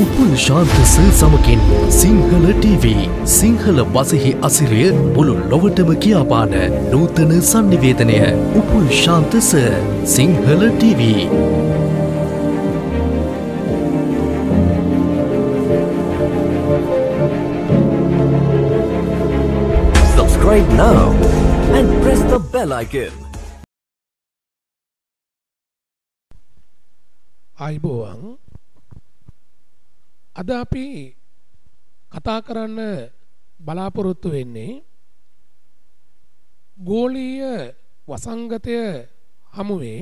Upul ශාන්තස සමකින් Sinhala TV Sinhala වසහි අසිරිය මුළු ලොවටම කියාපාන නූතන සංනිවේදනය Upul ශාන්තස Sinhala TV. Subscribe now and press the bell icon. අයිබෝවන් අද අපි කතා කරන්න බලාපොරොත්තු වෙන්නේ ගෝලීය වසංගතය හමුවේ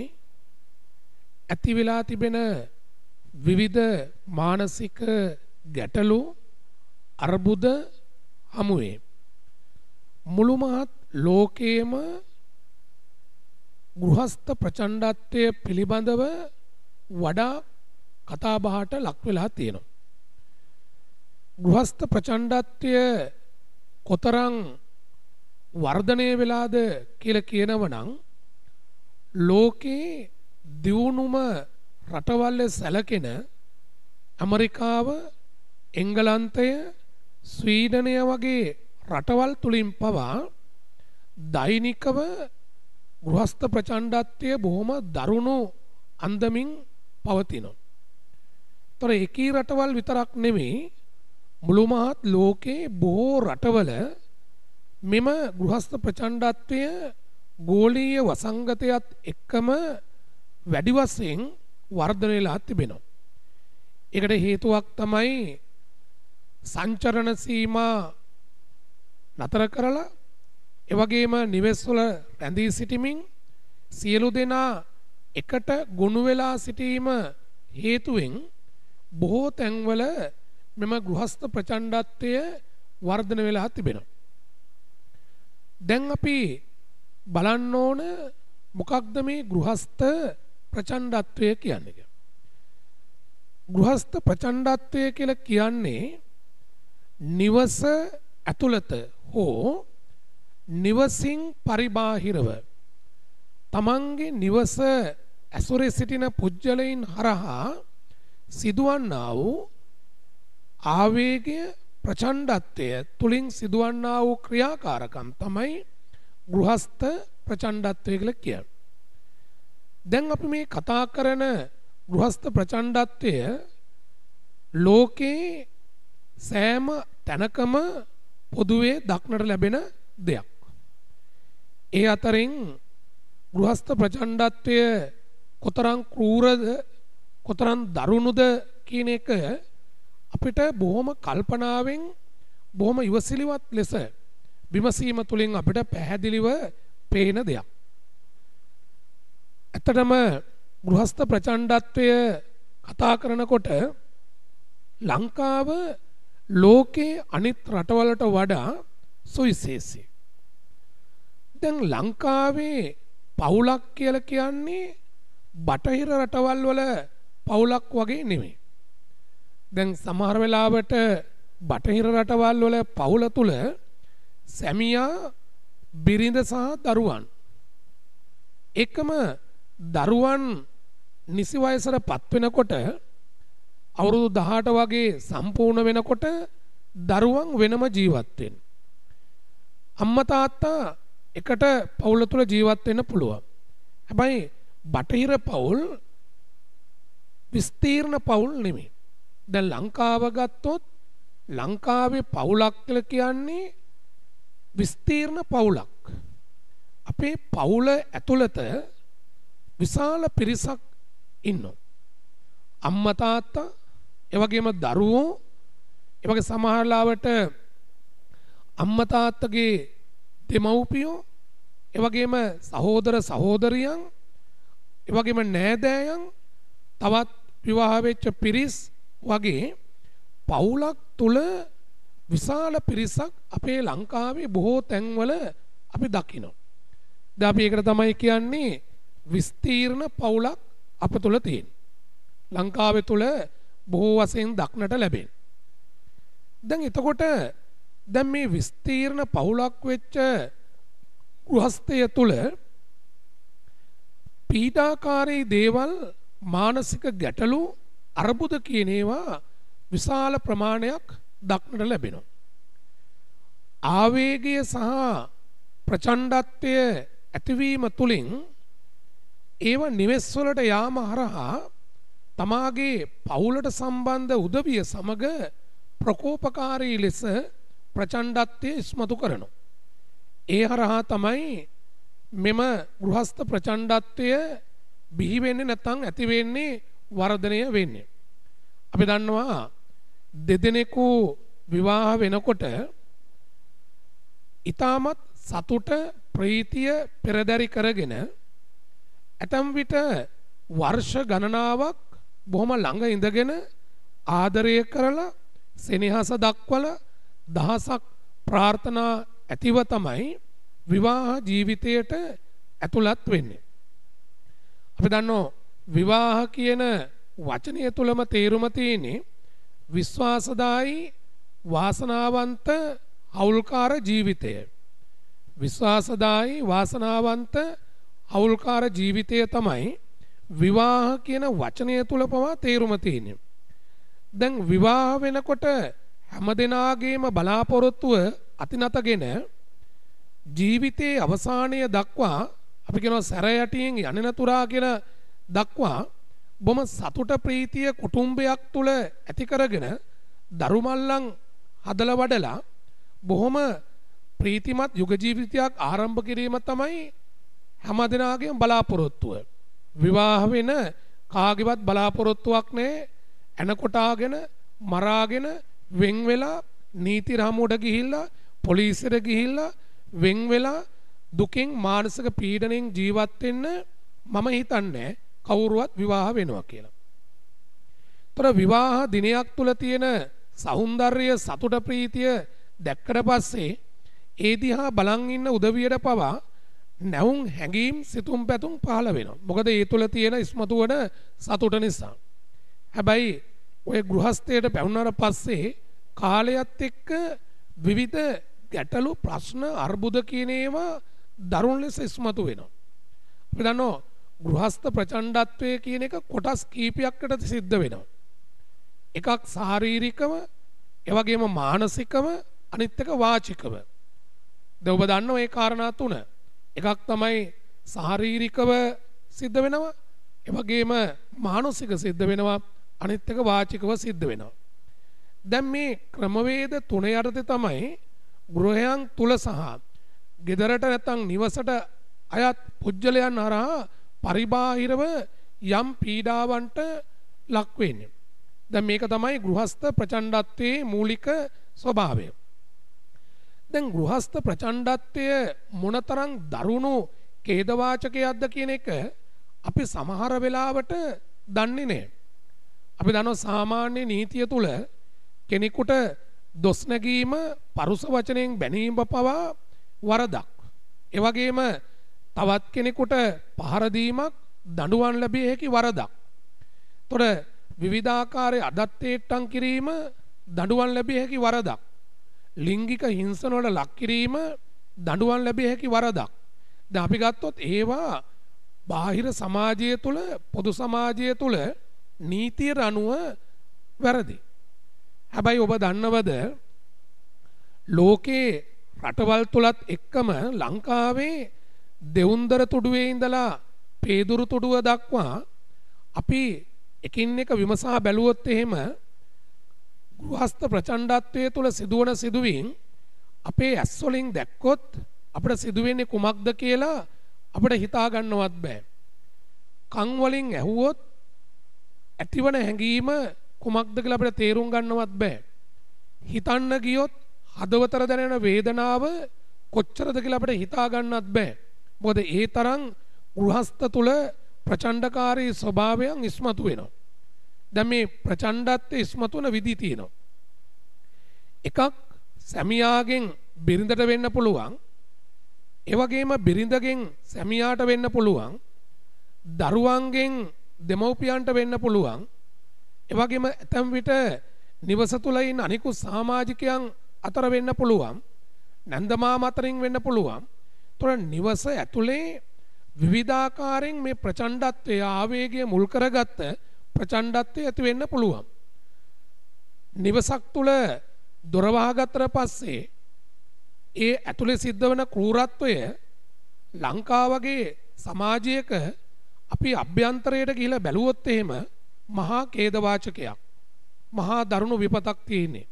ඇති වෙලා තිබෙන විවිධ මානසික ගැටලු අර්බුද හමුවේ මුළු මහත් ලෝකයේම ගෘහස්ත ප්‍රචණ්ඩත්වය පිළිබඳව වඩා කතාබහට ලක් වෙලා තියෙනවා ගෘහස්ත ප්‍රචණ්ඩත්වය කොතරම් වර්ධනය වෙලාද කියලා කියනවනම් ලෝකේ දියුණුම රටවල් සැලකෙන ඇමරිකාව එංගලන්තය ස්වීඩනය වගේ රටවල් තුලින් පවා දෛනිකව ගෘහස්ත ප්‍රචණ්ඩත්වය බොහොම දරුණු අන්දමින් පවතිනවා. ତොර එකී රටවල් විතරක් නෙමෙයි මුළු මහත් ලෝකේ බොහෝ රටවල මෙම ගෘහස්ත ප්‍රචණ්ඩත්වය ගෝලීය වසංගතයත් එක්කම වැඩි වශයෙන් වර්ධනය වෙලා තිබෙනවා. ඒකට හේතුවක් තමයි සංචරණ සීමා නතර කරලා ඒ වගේම නිවෙස්වල රැඳී සිටමින් සියලු දෙනා එකට ගොනු වෙලා සිටීම හේතුවෙන් බොහෝ තැන්වල මෙම ගෘහස්ත ප්‍රචණ්ඩත්වය වර්ධන වෙලා තිබෙනවා. දැන් අපි බලන්න ඕන මොකක්ද මේ ගෘහස්ත ප්‍රචණ්ඩත්වය කියන්නේ කියලා. ගෘහස්ත ප්‍රචණ්ඩත්වය කියලා කියන්නේ නිවස ඇතුළත හෝ නිවසින් පරිබාහිරව තමන්ගේ නිවස ඇසුරේ සිටින පුජ්‍යලයින් හරහා සිදුවන්නා වූ ආවේගය ප්‍රචණ්ඩත්වය තුලින් සිදුවන්නා වූ ක්‍රියාකාරකම් තමයි ගෘහස්ත ප්‍රචණ්ඩත්වය කියලා කියන්නේ. දැන් අපි මේ කතා කරන ගෘහස්ත ප්‍රචණ්ඩත්වය ලෝකේ සෑම තැනකම පොදුවේ දක්නට ලැබෙන දෙයක්. ඒ අතරින් ගෘහස්ත ප්‍රචණ්ඩත්වය කොතරම් ක්‍රූරද කොතරම් දරුණුද කියන එක අපිට බොහොම කල්පනාවෙන් බොහොම ඉවසිලිවත් ලෙස විමසීම තුළින් අපිට පැහැදිලිව පේන දෙයක්. ඇත්තටම ගෘහස්ත ප්‍රචණ්ඩත්වය කතා කරනකොට ලංකාව ලෝකයේ අනිත් රටවලට වඩා සුවිශේෂී. දැන් ලංකාවේ පවුලක් කියලා කියන්නේ බටහිර රටවල් වල පවුලක් වගේ නෙමෙයි. දැන් සමහර වෙලාවට බටහිර රටවල් වල පවුල තුල සැමියා බිරිඳ සහ දරුවන් එකම දරුවන් නිසි වයසටපත් වෙනකොට අවුරුදු 18 වගේ සම්පූර්ණ වෙනකොට දරුවන් වෙනම ජීවත් වෙන. අම්මා තාත්තා එකට පවුල තුල ජීවත් වෙන්න පුළුවන්. හැබැයි බටහිර පවුල් විස්තීර්ණ පවුල් නෙමෙයි. දැන් ලංකාව ගත්තොත් ලංකාවේ පවුලක් කියලා කියන්නේ විස්තීර්ණ පවුලක්. අපේ පවුල ඇතුළත විශාල පිරිසක් ඉන්නවා. අම්මා තාත්තා, ඒ වගේම දරුවෝ, ඒ වගේ සමහරලාවට අම්මා තාත්තගේ දෙමව්පියෝ, ඒ වගේම සහෝදර සහෝදරියන්, ඒ වගේම නෑදෑයන්, තවත් විවාහ වෙච්ච පිරිස් වගේ පවුලක් තුල විශාල පිරිසක් අපේ ලංකාවේ බොහෝ තැන්වල අපි දකිනවා. දැන් අපි ඒකට තමයි කියන්නේ විස්තීර්ණ පවුලක් අප තුල තියෙන. ලංකාවේ තුල බොහෝ වශයෙන් දක්නට ලැබෙන. දැන් එතකොට දැන් මේ විස්තීර්ණ පවුලක් වෙච්ච ගෘහස්තය තුල පීඩාකාරී දේවල් මානසික ගැටලු අර්බුද කියන ඒවා විශාල ප්‍රමාණයක් දක්නට ලැබෙනවා. ආවේගය සහ ප්‍රචණ්ඩත්වය ඇතිවීම තුලින් ඒව නිවෙස් වලට යාම හරහා තමාගේ පවුලට සම්බන්ධ උදවිය සමග ප්‍රකෝපකාරී ලෙස ප්‍රචණ්ඩත්වය ඉස්මතු කරනවා. ඒ හරහා තමයි මෙම ගෘහස්ත ප්‍රචණ්ඩත්වය බිහි වෙන්නේ නැත්නම් ඇති වෙන්නේ වර්ධනය වෙන්නේ. අපි දන්නවා දෙදෙනෙකු විවාහ වෙනකොට ඊටමත් සතුට ප්‍රීතිය පෙරදරි කරගෙන ඇතම් විට වර්ෂ ගණනාවක් බොහොම ළඟ ඉඳගෙන ආදරය කරලා සෙනෙහස දක්වල දහසක් ප්‍රාර්ථනා ඇතිව තමයි විවාහ ජීවිතයට ඇතුළත් වෙන්නේ. අපි දන්නවා විවාහ කියන වචනය තුලම තේරුම තියෙන්නේ විශ්වාසදායි වාසනාවන්ත අවුල්කාර ජීවිතය. විශ්වාසදායි වාසනාවන්ත අවුල්කාර ජීවිතය තමයි විවාහ කියන වචනය තුල පවා තේරුම තියෙන්නේ. දැන් විවාහ වෙනකොට හැම දිනාගේම බලාපොරොත්තුව අතිනතගෙන ජීවිතයේ අවසානය දක්වා අපි කියනවා සැර යටියෙන් යන්නේ නතුරා කියලා දක්වා බොම සතුට ප්‍රීතිය කුටුම්භයක් තුළ ඇති කරගෙන දරුමල්ලන් හදල වඩලා බොහොම ප්‍රීතිමත් යුග ජීවිතයක් ආරම්භ කිරීම තමයි හැම දිනාගේම බලාපොරොත්තුව. විවාහ වෙන කාගේවත් බලාපොරොත්තුවක් නෑ එනකොටාගෙන මරාගෙන වෙන් වෙලා නීති රාමුවට ගිහිල්ලා පොලිසියට ගිහිල්ලා වෙන් වෙලා දුකෙන් මානසික පීඩණයෙන් ජීවත් වෙන්න මම හිතන්නේ කවුරුවත් විවාහ වෙනවා කියලා. තොර විවාහ දිනයක් තුල තියෙන සෞන්දර්ය සතුට ප්‍රීතිය දැක්කට පස්සේ ඒ දිහා බලන් ඉන්න උදවියට පවා නැවුම් හැඟීම් සිතුම් පැතුම් පහළ වෙනවා. මොකද ඒ තුල තියෙන ඉස්මතු වන සතුට නිසා. හැබැයි ඔය ගෘහස්ථයට පැවුනාට පස්සේ කාලයත් එක්ක විවිධ ගැටලු ප්‍රශ්න අර්බුද කියන ඒවා දරුණු ලෙස ඉස්මතු වෙනවා. අපි දන්නවා ගෘහස්ත ප්‍රචණ්ඩත්වය කියන එක කොටස් කීපයක්කට සිද්ධ වෙනවා. එකක් ශාරීරිකව, ඒ වගේම මානසිකව, අනිත් එක වාචිකව. දැන් ඔබ දන්නවා මේ කාරණා තුන. එකක් තමයි ශාරීරිකව සිද්ධ වෙනවා, ඒ වගේම මානසික සිද්ධ වෙනවා, අනිත් එක වාචිකව සිද්ධ වෙනවා. දැන් මේ ක්‍රමවේද තුන යටතේ තමයි ගෘහයන් තුල සහ ගෙදරට නැත්නම් නිවසට අයත් පුජ්‍යලයන් හරහා පරිබාහිරව යම් පීඩාවන්ට ලක් වෙන්නේ. දැන් මේක තමයි ගෘහස්ත ප්‍රචණ්ඩත්වයේ මූලික ස්වභාවය. දැන් ගෘහස්ත ප්‍රචණ්ඩත්වය මොනතරම් දරුණු ඛේදවාචකයක්ද කියන එක අපි සමහර වෙලාවට දන්නේ නැහැ. අපි දන්නවා සාමාන්‍ය නීතිය තුල කෙනෙකුට දොස් නැගීම පරුස වචනයෙන් බැනීම පවා වරදක්. ඒ වගේම තවත් කෙනෙකුට පහර දීමක් දඬුවම් ලැබිය හැකි වරදක්. එතකොට විවිධාකාරයේ අදත්තේට්ටම් කිරීම දඬුවම් ලැබිය හැකි වරදක්. ලිංගික හිංසන වල ලක් කිරීම දඬුවම් ලැබිය හැකි වරදක්. දැන් අපි ගත්තොත් ඒවා බාහිර සමාජය තුළ පොදු සමාජය තුළ නීතියට අනුව වැරදි. හැබැයි ඔබ දන්නවද ලෝකේ රටවල් තුලත් එක්කම ලංකාවේ දෙවුන්දර තුඩුවේ ඉඳලා පේදුරු තුඩුව දක්වා අපි එකින් එක විමසා බැලුවොත් එහෙම ගෘහස්ත ප්‍රචණ්ඩත්වයේ තුල සිදුවන සිදුවීම් අපේ ඇස් වලින් දැක්කොත් අපිට සිදුවෙන්නේ කුමක්ද කියලා අපිට හිතා ගන්නවත් බෑ. කන් වලින් ඇහුවොත් ඇතිවන හැඟීම කුමක්ද කියලා අපිට තේරුම් ගන්නවත් බෑ. හිතන්න ගියොත් හදවතර දැනෙන වේදනාව කොච්චරද කියලා අපිට හිතා ගන්නත් බෑ. මොකද ඒ තරම් ගෘහස්ත තුල ප්‍රචණ්ඩකාරී ස්වභාවයන් ඉස්මතු වෙනවා. දැන් මේ ප්‍රචණ්ඩත්වයේ ඉස්මතු වෙන විදි තියෙනවා. එකක් සැමියාගෙන් බිරිඳට වෙන්න පුළුවන්. ඒ වගේම බිරිඳගෙන් සැමියාට වෙන්න පුළුවන්. දරුවන්ගෙන් දෙමව්පියන්ට වෙන්න පුළුවන්. ඒ වගේම ඇතම් විට නිවස තුල ඉන්න අනිකුත් සමාජිකයන් අතර වෙන්න පුළුවන්. නැන්දමාම අතරින් වෙන්න පුළුවන්. එතකොට නිවස ඇතුලේ විවිධාකාරයෙන් මේ ප්‍රචණ්ඩත්වය ආවේගය මුල් කරගත්ත ප්‍රචණ්ඩත්වය ඇති වෙන්න පුළුවන්. නිවසක් තුල දොර වහගත්තට පස්සේ ඒ ඇතුලේ සිද්ධ වෙන කෲරත්වය ලංකාව වගේ සමාජයක අපි අභ්‍යන්තරයට ගිහිලා බැලුවොත් එහෙම මහා ඛේදවාචකයක් මහා දරුණු විපතක් තියෙන්නේ.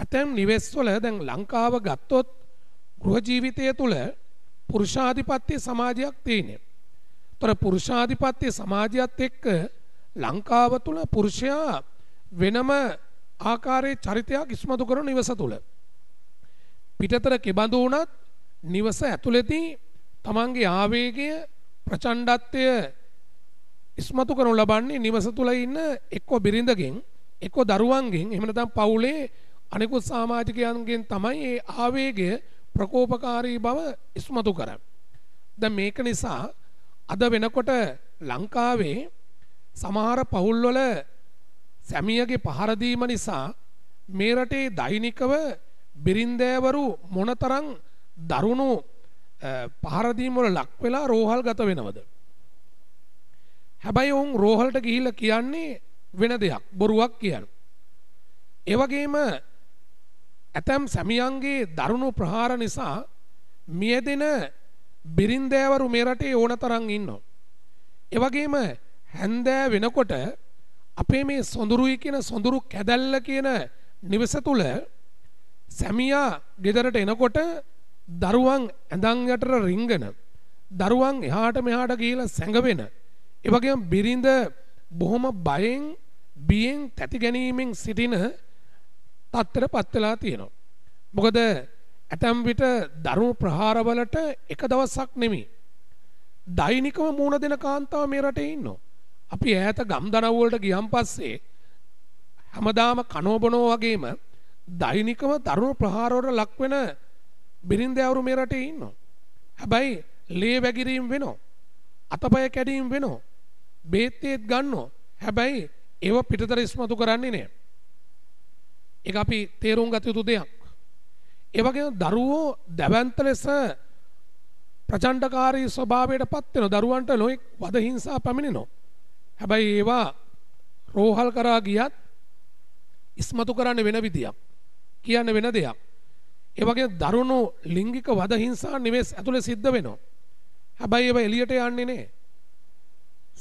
ඇතැම් නිවෙස්වල දැන් ලංකාව ගත්තොත් ගෘහ ජීවිතය තුළ පුරුෂාධිපත්‍ය සමාජයක් තියෙනවා. ඒතර පුරුෂාධිපත්‍ය සමාජයත් එක්ක ලංකාව තුල පුරුෂයා වෙනම ආකාරයේ චරිතයක් ඉස්මතු කරන නිවස තුල. පිටතර කෙබඳු වුණත් නිවස ඇතුළතදී තමන්ගේ ආවේගය ප්‍රචණ්ඩත්වය ඉස්මතු කරනු ලබන්නේ නිවස තුල ඉන්න එක්ක බිරිඳගෙන් එක්ක දරුවන්ගෙන් එහෙම නැත්නම් පවුලේ අනෙකුත් සමාජිකයන්ගෙන් තමයි මේ ආවේගය ප්‍රකෝපකාරී බව ඉස්මතු කරන්න. දැන් මේක නිසා අද වෙනකොට ලංකාවේ සමහර පවුල්වල සැමියගේ පහර දීම නිසා මේ රටේ දෛනිකව බිරින්දෑවරු මොනතරම් දරුණු පහර දීම වල ලක් වෙලා රෝහල් ගත වෙනවද? හැබැයි උන් රෝහලට ගිහිල්ලා කියන්නේ වෙන දෙයක් බොරුවක් කියන. ඒ වගේම ඇතැම් සැමියන්ගේ දරුණු ප්‍රහාර නිසා මියදෙන බිරින්දෑවරු මේ රටේ ඕන තරම් ඉන්නවා. ඒ වගේම හැන්දෑ වෙනකොට අපේ මේ සොඳුරුයි කියන සොඳුරු කැදැල්ල කියන නිවස තුල සැමියා ගෙදරට එනකොට දරුවන් ඇඳන් යටට රිංගන දරුවන් එහාට මෙහාට ගිහිලා සැඟවෙන ඒ වගේම බිරිඳ බොහොම බයෙන් බියෙන් තැති ගැනීමෙන් සිටින තත්තර පත් වෙලා තියෙනවා. මොකද ඇතැම් විට දරුණු ප්‍රහාරවලට එක දවසක් නෙමෙයි. දෛනිකව මූණ දෙන කාන්තාව මේ රටේ ඉන්නවා. අපි ඈත ගම්දනව් වලට ගියන් පස්සේ හැමදාම කනෝබනෝ වගේම දෛනිකව දරුණු ප්‍රහාරවලට ලක් වෙන බිරින්දෑවරු මේ රටේ ඉන්නවා. හැබැයි ලේ වැගිරීම් වෙනවා. අතපය කැඩීම් වෙනවා. බේත් ඒත් ගන්නවා. හැබැයි ඒව පිටතර ඉස්මතු කරන්නේ නැහැ. ඒක අපි තේරුම් ගත යුතු දෙයක්. ඒ වගේම දරුවෝ දැවැන්ත ලෙස ප්‍රචණ්ඩකාරී ස්වභාවයට පත් වෙන දරුවන්ට නොයෙක් වද හිංසා පැමිණෙනවා. හැබැයි ඒවා රෝහල් කරා ගියත් ඉස්මතු කරන්න වෙන විදියක්. කියන්න වෙන දෙයක්. ඒ වගේ දරුණු ලිංගික වද හිංසා නිවෙස් ඇතුලේ සිද්ධ වෙනවා. හැබැයි ඒවා එළියට යන්නේ නැහැ.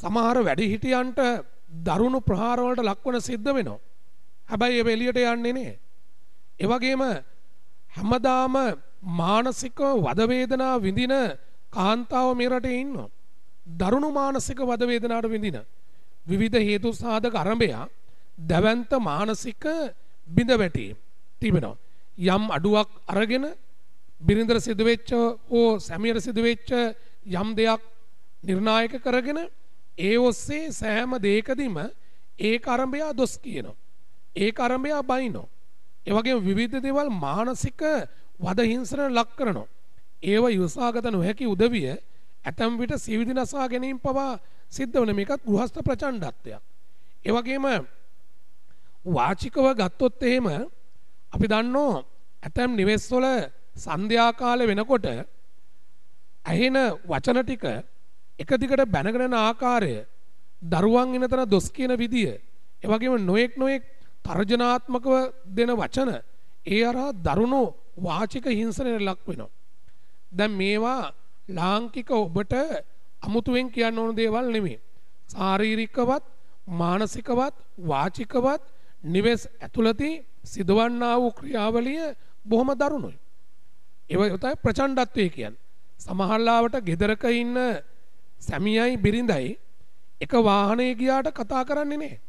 සමහර වැඩිහිටියන්ට දරුණු ප්‍රහාරවලට ලක්වන සිද්ධ වෙනවා. හැබැයි ඒ එළියට යන්නේ නෑ. ඒ වගේම හැමදාම මානසික වද වේදනා විඳින කාන්තාව මේ රටේ ඉන්නවා. දරුණු මානසික වද වේදනාවට විඳින විවිධ හේතු සාධක අරඹයා දැවැන්ත මානසික බිඳවැටීම් තිබෙනවා. යම් අඩුවක් අරගෙන බිරිඳර සිදුවෙච්ච හෝ සැමියර සිදුවෙච්ච යම් දෙයක් නිර්ණායක කරගෙන ඒ ඔස්සේ සෑම දෙයකදීම ඒක අරඹයා දොස් කියනවා. ඒ කරඹයා බයිනෝ. ඒ වගේම විවිධ දේවල් මානසික වදහිංසනට ලක් කරනවා. ඒව යොසාගත නොහැකි උදවිය ඇතම් විට සිවිදි නසා ගැනීම පවා සිද්ධ වන මේකත් ගෘහස්ත ප්‍රචණ්ඩත්වයක්. ඒ වගේම වාචිකව ගත්තොත් එහෙම අපි දන්නෝ ඇතම් නිවෙස්වල සන්ධ්‍යා කාලේ වෙනකොට ඇහෙන වචන ටික එක දිගට බැනගෙන ආකාරය දරුවන් එන තන දොස් කියන විදිය ඒ වගේම නොඑක් නොඑක් තර්ජනාත්මකව දෙන වචන ඒ අරහා දරුණු වාචික හිංසනයට ලක් වෙනවා. දැන් මේවා ලාංකික ඔබට අමුතුවෙන් කියන්න ඕන දේවල් නෙමෙයි. ශාරීරිකවත්, මානසිකවත්, වාචිකවත් නිවෙස් ඇතුළතේ සිදවන්නා වූ ක්‍රියාවලිය බොහොම දරුණුයි. ඒවා තමයි ප්‍රචණ්ඩත්වය කියන්නේ. සමහරලාවට ගෙදරක ඉන්න සැමියයි බිරිඳයි එක වාහනේ ගියාට කතා කරන්නේ නැහැ.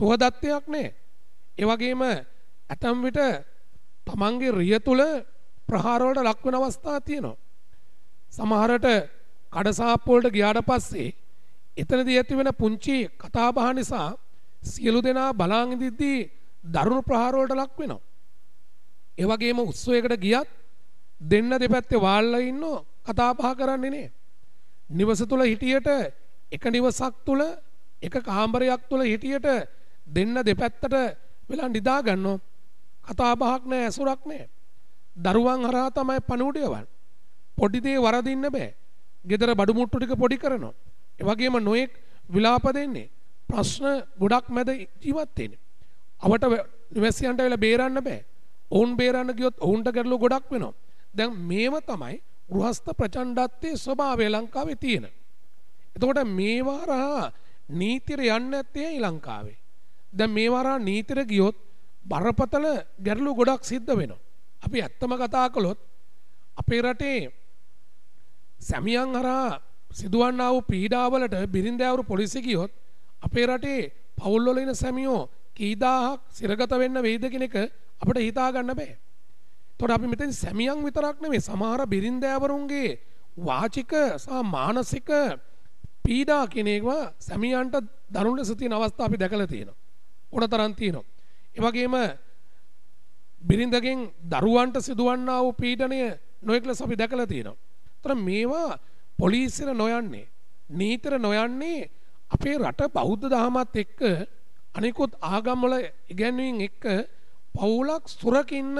සුහදත්වයක් නැහැ. ඒ වගේම ඇතම් විට තමන්ගේ රිය තුල ප්‍රහාරවලට ලක් වෙන අවස්ථා තියෙනවා. සමහරට කඩසාප්පු වලට ගියාට පස්සේ එතනදී ඇති වෙන පුංචි කතාබහ නිසා සියලු දෙනා බලාන් ඉදිද්දී දරුණු ප්‍රහාරවලට ලක් වෙනවා. ඒ වගේම උත්සවයකට ගියත් දෙන්න දෙපැත්තේ වාල්ලා ඉන්නෝ කතාබහ කරන්නේ නේ. නිවස තුල හිටියට එක නිවසක් තුල එක කාමරයක් තුල හිටියට දෙන්න දෙපැත්තට වෙලා නිදා ගන්නවා. කතා බහක් නැහැ, ඇසුරක් නැහැ. දරුවන් හරහා තමයි පණුවට යවන්නේ. පොඩි දේ වරදින්න බෑ. ගෙදර බඩු මුට්ටු ටික පොඩි කරනවා. ඒ වගේම නොයෙක් විලාප දෙන්නේ. ප්‍රශ්න ගොඩක් මැද ජීවත් වෙන්නේ. අවට නිවැසියන්ට වෙලා බේරන්න බෑ. ඔවුන් බේරන්න ගියොත් ඔවුන්ට ගැටලු ගොඩක් වෙනවා. දැන් මේව තමයි ගෘහස්ත ප්‍රචණ්ඩත්වයේ ස්වභාවය ලංකාවේ තියෙන. එතකොට මේවා හරහා නීතිර යන්නේ නැත්තේ ලංකාවේ. දැන් මේ වරා නීතිර ගියොත් බරපතල ගැටලු ගොඩක් සිද්ධ වෙනවා. අපි ඇත්තම කතා කළොත් අපේ රටේ සැමියන් හරහා සිදුවන්නා වූ පීඩාවලට බිරින්දෑවරු පොලිසිය ගියොත් අපේ රටේ පවුල්වල ඉන සැමියෝ කීදාහක් සිරගත වෙන්න වෙයිද කියන එක අපිට හිතා ගන්න බෑ. එතකොට අපි මෙතෙන් සැමියන් විතරක් නෙමෙයි සමහර බිරින්දෑවරුන්ගේ වාචික සහ මානසික පීඩා කියන ඒවා සැමියන්ට දරුණු ලෙස තියෙන අවස්ථා අපි දැකලා තියෙනවා. ඕන තරම් තියෙනවා. ඒ වගේම බිරිඳගෙන් දරුවන්ට සිදුවන්නා වූ පීඩනය නොයෙක් ලෙස අපි දැකලා තියෙනවා. ඒතර මේවා පොලිසියට නොයන්නේ නීතර නොයන්නේ අපේ රට බෞද්ධ දහමත් එක්ක අනිකුත් ආගම්වල ඉගැන්වීම් එක්ක පවුලක් සුරකින්න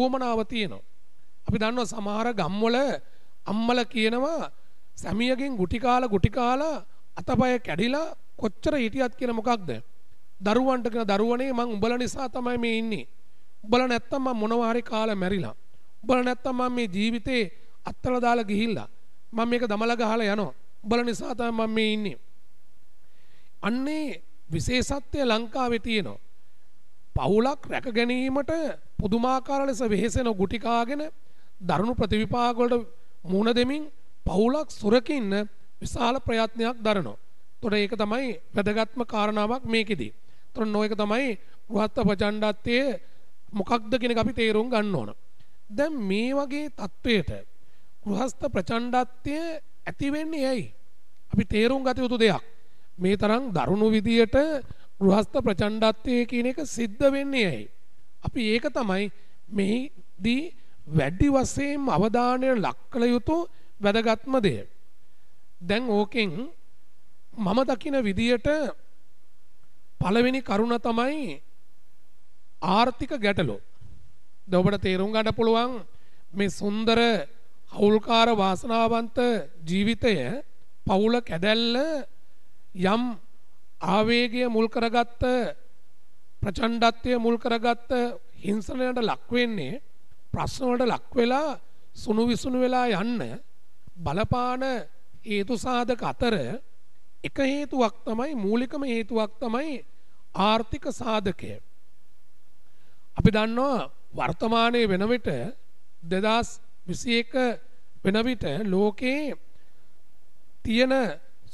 උවමනාව තියෙනවා. අපි දන්නවා සමහර ගම්වල අම්මල කියනවා සැමියගෙන් ගුටි කාලා ගුටි කාලා අතපය කැඩිලා කොච්චර හිටියත් කියන මොකක්ද? දරුවන්ට කියන දරුවනේ මං උඹල නිසා තමයි මේ ඉන්නේ. උඹල නැත්තම් මං මොනවා හරි කාලා මැරිලා. උඹල නැත්තම් මං මේ ජීවිතේ අත්තල දාලා ගිහිල්ලා. මං මේක දමලා ගහලා යනවා. උඹල නිසා තමයි මං මේ ඉන්නේ. අන්නේ විශේෂත්වය ලංකාවේ තියෙනවා. පවුලක් රැක ගැනීමට පුදුමාකාර ලෙස වෙහෙසෙන ගුටිකාගෙන දරුණු ප්‍රතිවිපාකවලට මුහුණ දෙමින් පවුලක් සුරකින්න විශාල ප්‍රයත්නයක් දරනවා. තොට ඒක තමයි වැදගත්ම කාරණාවක් මේකෙදී. තොර නොයක තමයි ෘහත් අපචණ්ඩත්වය මොකක්ද කෙනෙක් අපි තේරුම් ගන්න ඕන. දැන් මේ වගේ තත්ත්වයට ගෘහස්ත ප්‍රචණ්ඩත්වය ඇති වෙන්නේ ඇයි? අපි තේරුම් ගත යුතු දෙයක්. මේ තරම් දරුණු විදියට ගෘහස්ත ප්‍රචණ්ඩත්වය කියන එක සිද්ධ වෙන්නේ ඇයි? අපි ඒක තමයි මෙහිදී වැඩි වශයෙන් අවධානය ලක් කළ යුතු වැදගත්ම දෙය. දැන් ඕකෙන් මම දකින විදියට පළවෙනි කරුණ තමයි ආර්ථික ගැටලෝ. දැන් ඔබට තේරුම් ගන්න පුළුවන් මේ සුන්දර හවුල්කාර වාසනාවන්ත ජීවිතය පවුල කැදැල්ල යම් ආවේගය මුල් කරගත්ත ප්‍රචණ්ඩත්වය මුල් කරගත්ත හිංසනයට ලක් වෙන්නේ ප්‍රශ්න වලට ලක් වෙලා සුණු විසුණු වෙලා යන්න බලපාන හේතු සාධක අතර එක හේතුවක් තමයි මූලිකම හේතුවක් තමයි ආර්ථික සාධකය. අපි දන්නවා වර්තමානයේ වෙන විට 2021 වෙන විට ලෝකයේ තියෙන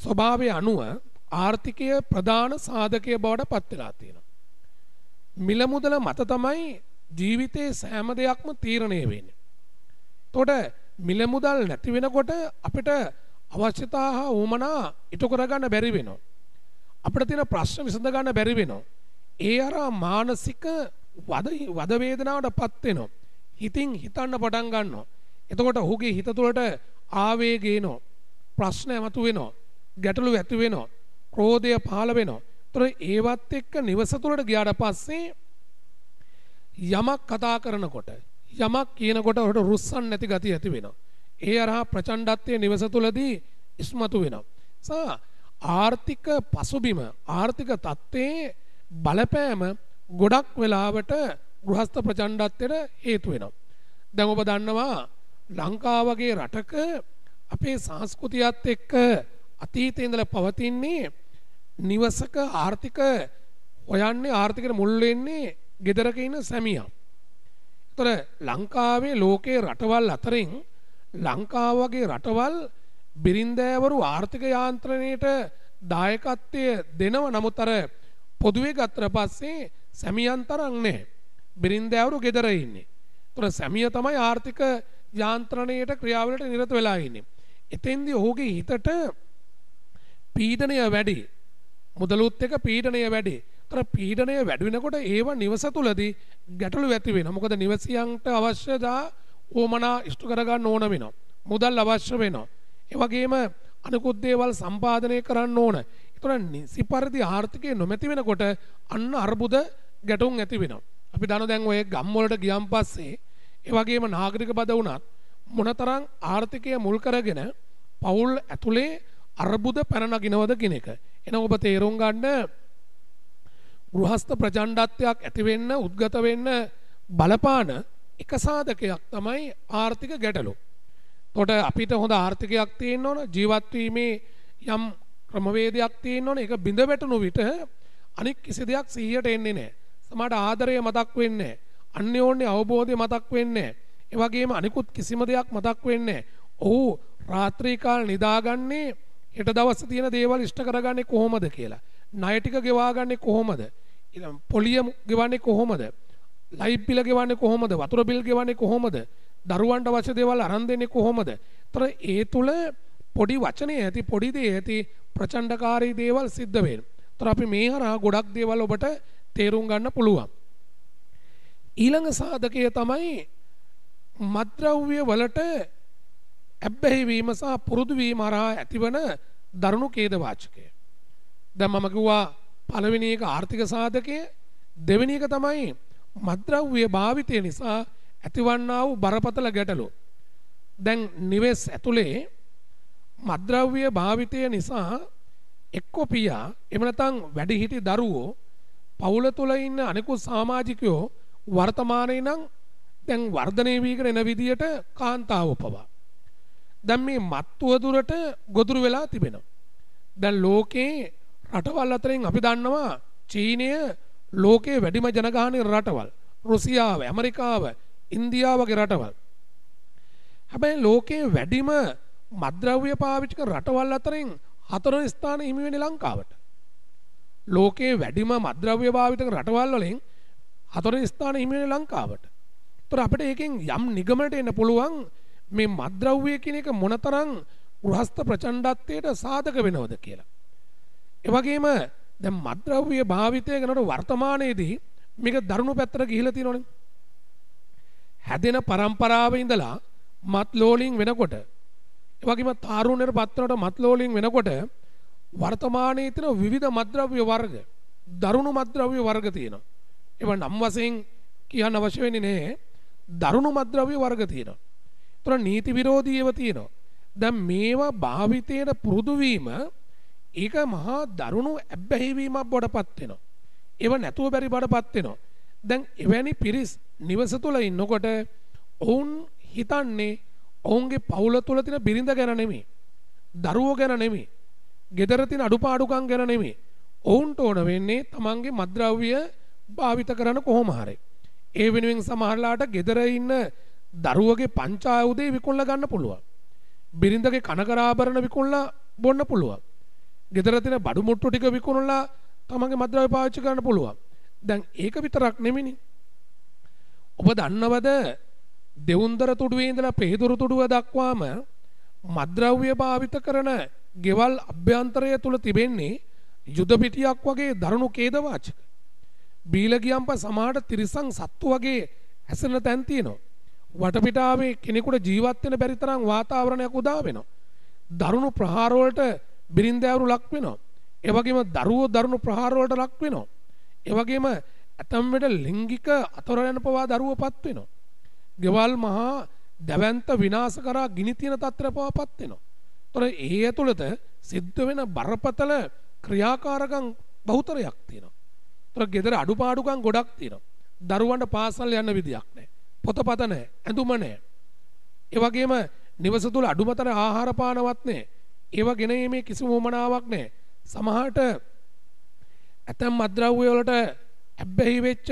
ස්වභාවය අනුව ආර්ථිකය ප්‍රධාන සාධකය බවට පත් වෙලා තියෙනවා. මිල මුදල මත තමයි ජීවිතේ සෑම දෙයක්ම තීරණය වෙන්නේ. එතකොට මිල මුදල් නැති වෙනකොට අපිට අවශ්‍යතා හා වුමනා ඉටු කරගන්න බැරි වෙනවා. අපිට තියෙන ප්‍රශ්න විසඳ ගන්න බැරි වෙනවා. ඒ අර මානසික වද වද වේදනාවටපත් වෙනවා. හිතින් හිතන්න පටන් ගන්නවා. එතකොට ඔහුගේ හිත තුළට ආවේගය එනවා. ප්‍රශ්න ඇමතු වෙනවා. ගැටලු ඇති වෙනවා. ක්‍රෝධය පහළ වෙනවා. ඒතර ඒවත් එක්ක නිවස තුළට ගියාට පස්සේ යමක් කතා කරනකොට යමක් කියනකොට ඔහුට රුස්සන් නැති ගතිය ඇති වෙනවා. ඒ අරහා ප්‍රචණ්ඩත්වයේ නිවස තුලදී ඉස්මතු වෙනවා. සා ආර්ථික පසුබිම ආර්ථික தත්ත්වයේ බලපෑම ගොඩක් වෙලාවට ගෘහස්ත ප්‍රචණ්ඩත්වයට හේතු වෙනවා. දැන් ඔබ දන්නවා ලංකාව වගේ රටක අපේ සංස්කෘතියත් එක්ක අතීතේ ඉඳලා පවතින්නේ නිවසක ආර්ථික හොයන්නේ ආර්ථිකේ මුල් වෙන්නේ ගෙදරක ඉන්න සැමියා. ඒතර ලංකාවේ ලෝකේ රටවල් අතරින් ලංකාව වගේ රටවල් බිරින්දෑවරු ආර්ථික යාන්ත්‍රණයට දායකත්වය දෙනව නමුත් අර පොදුවේ ගත්තර පස්සේ සැමියන් තරම් නැහැ. බිරින්දෑවරු ගෙදර ඉන්නේ. ඒතර සැමිය තමයි ආර්ථික යාන්ත්‍රණයට ක්‍රියාවලට නිරත වෙලා ඉන්නේ. එතෙන්දී ඔහුගේ හිතට පීඩනය වැඩි. මුදලුත් එක පීඩනය වැඩි. ඒතර පීඩනය වැඩි වෙනකොට ඒව නිවස තුලදී ගැටලු ඇති වෙනවා. මොකද නිවසියන්ට අවශ්‍ය දා ඕමනා ඉෂ්ට කරගන්න ඕන වෙනවා. මුදල් අවශ්‍ය වෙනවා. ඒ වගේම අනිකුත් දේවල් සම්පාදනය කරන්න ඕන. ඒතර නිසි පරිදි ආර්ථිකය නොමැති වෙනකොට අන්න අර්බුද ගැටුම් ඇති වෙනවා. අපි දන්න දැන් ඔය ගම් වලට ගියන් පස්සේ ඒ වගේම නාගරික බද වුණත් මොනතරම් ආර්ථිකය මුල් කරගෙන පවුල් ඇතුලේ අර්බුද පැන නගිනවද කියන එක. එන ඔබ තේරුම් ගන්න ගෘහස්ත ප්‍රචණ්ඩත්වයක් ඇති වෙන්න උද්ගත වෙන්න බලපාන එක සාධකයක් තමයි ආර්ථික ගැටලු. තොට අපිට හොඳ ආර්ථිකයක් තියෙන් ඕන ජීවත්වීමේ යම් ක්‍රමවේදයක් තියෙන් ඕන එක බිඳ වැටනු විට අනික් කිසි දෙයක් සීහට එන්නේ නෑ සමට ආදරය මතක් වෙන්න අන්න ඕන්නේ අවබෝධය මතක් වෙන්න එවගේම අනිකුත් කිසිම දෙයක් මතක් වෙන්න ඔහු රාත්‍රීකාල් නිදාගන්නේ හෙට දවස් තියෙන දේවල් ඉෂ්ට කරගන්නේ කොහොමද කියලා ණය ටික ගෙවාගන්නේ කොහොමද පොලිය ගෙවන්නේ කොහොමද ලයි පිල ගෙවන්නේ කොහොමද වතුර බිල් ගෙවන්නේ කොහොමද දරුවන්ට අවශ්‍ය දේවල් අරන් දෙන්නේ කොහොමද? ତර ඒ තුල පොඩි වචනේ ඇති පොඩි දේ ඇති ප්‍රචණ්ඩකාරී දේවල් සිද්ධ වෙනවා. ତර අපි මේ හරහා ගොඩක් දේවල් ඔබට තේරුම් ගන්න පුළුවන්. ඊළඟ සාධකය තමයි මද්ද්‍රව්‍ය වලට ඇබ්බැහි වීම සහ පුරුදු වීම හරහා ඇතිවන දරුණු ඛේද වාචකය. දැන් මම කිව්වා පළවෙනි එක ආර්ථික සාධකය දෙවෙනි එක තමයි මත්ද්‍රව්‍ය භාවිතය නිසා ඇතිවන්නා වූ බරපතල ගැටලු. දැන් නිවෙස් ඇතුලේ මත්ද්‍රව්‍ය භාවිතය නිසා එක්කෝ පියා එහෙම නැත්නම් වැඩිහිටි දරුවෝ පවුල තුල ඉන්න අනෙකුත් සමාජිකයෝ වර්තමානයේ නම් දැන් වර්ධනය වීගෙන එන විදියට කාන්තාව පවා. දැන් මේ මත්තුව දුරට ගොදුරු වෙලා තිබෙනවා. දැන් ලෝකේ රටවල් අතරින් අපි දන්නවා චීනය ලෝකයේ වැඩිම ජනගහනය රටවල් රුසියාව ඇමරිකාව ඉන්දියාව වගේ රටවල් හැබැයි ලෝකයේ වැඩිම මද්‍රව්‍ය පාවිච්චි කරන රටවල් අතරින් හතරවෙනි ස්ථානය හිමි වෙන්නේ ලංකාවට ලෝකයේ වැඩිම මද්‍රව්‍ය භාවිත කරන රටවල් වලින් හතරවෙනි ස්ථානය හිමි වෙන්නේ ලංකාවට ඒතර අපිට ඒකෙන් යම් නිගමනට එන්න පුළුවන් මේ මද්‍රව්‍ය කියන එක මොනතරම් ගෘහස්ත ප්‍රචණ්ඩත්වයට සාධක වෙනවද කියලා ඒ වගේම දැන් මත්ද්‍රව්‍ය භාවිතය කරනකොට වර්තමානයේදී මේක දරුණු පැත්තට ගිහිලා තියෙනවනේ. හැදෙන પરම්පරාවේ ඉඳලා මත්ලෝලින් වෙනකොට ඒ වගේම තාරුණ්‍යර පත්‍රයට මත්ලෝලින් වෙනකොට වර්තමානයේ තියෙන විවිධ මත්ද්‍රව්‍ය වර්ග දරුණු මත්ද්‍රව්‍ය වර්ග තියෙනවා. ඒවා නම් වශයෙන් කියන්න අවශ්‍ය වෙන්නේ නැහැ. දරුණු මත්ද්‍රව්‍ය වර්ග තියෙනවා. ඒතර නීති විරෝධීව තියෙනවා. දැන් මේවා භාවිතයට පුරුදු වීම ඒක මහා දරුණු ඇබ්බැහිවීමක් බොඩපත් වෙනවා. ඒව නැතුව බැරි බඩපත් වෙනවා. දැන් එවැනි පිරිස් නිවස තුල ඉන්නකොට ඔවුන් හිතන්නේ ඔවුන්ගේ පවුල තුල තියෙන බිරිඳ ගැන නෙමෙයි. දරුවෝ ගැන නෙමෙයි. ගෙදර තියෙන අඩුපාඩුකම් ගැන නෙමෙයි. ඔවුන්ට ඕන වෙන්නේ තමන්ගේ මද්ද්‍රව්‍ය භාවිත කරන කොහොම හරි. ඒ වෙනුවෙන් සමහරලාට ගෙදර ඉන්න දරුවගේ පංචායුදේ විකුණලා ගන්න පුළුවන්. බිරිඳගේ කනකරාභරණ විකුණලා බොන්න පුළුවන්. ගෙදර තින බඩු මුට්ටු ටික විකුණලා තමන්ගේ මද්‍රව්‍ය පාවිච්චි කරන්න පුළුවන්. දැන් ඒක විතරක් නෙමෙයිනේ. ඔබ දන්නවද දෙවුන්දර තුඩුවේ ඉඳලා පෙහදුරු තුඩුව දක්වාම මද්‍රව්‍ය භාවිත කරන ගෙවල් අභ්‍යන්තරය තුල තිබෙන්නේ යුද පිටියක් වගේ දරුණු කේදවාචක. බීලගියම්ප සමහරට තිරිසන් සත්තු වගේ හැසෙන තැන් තියෙනවා. වටපිටාවේ කෙනෙකුට ජීවත් වෙන බැරි තරම් වාතාවරණයක් උදා වෙනවා. දරුණු ප්‍රහාරවලට බිරින්දෑවරු ලක් වෙනවා. ඒ වගේම දරුවෝ දරුණු ප්‍රහාර වලට ලක් වෙනවා. ඒ වගේම ඇතම් වෙට ලිංගික අතොරයන් පවා දරුවෝපත් වෙනවා. ගෙවල් මහා දැවැන්ත විනාශ කරා ගිනි තියන තත්ත්වයට පවාපත් වෙනවා. ඒතොර ඒ ඇතුළත සිද්ධ වෙන බරපතල ක්‍රියාකාරකම් බහුතරයක් තියෙනවා. ඒතොර ගෙදර අඩුපාඩුකම් ගොඩක් තියෙනවා. දරුවන්ට පාසල් යන්න විදියක් නැහැ. පොතපත නැහැ, ඇඳුම නැහැ. ඒ වගේම නිවස තුල අඩුමතර ආහාර පානවත් නැහැ. ඒවා ගෙන යීමේ කිසිම උවමනාවක් නැහැ. සමහරට ඇතම් අද්‍රව්‍ය වලට ඇබ්බැහි වෙච්ච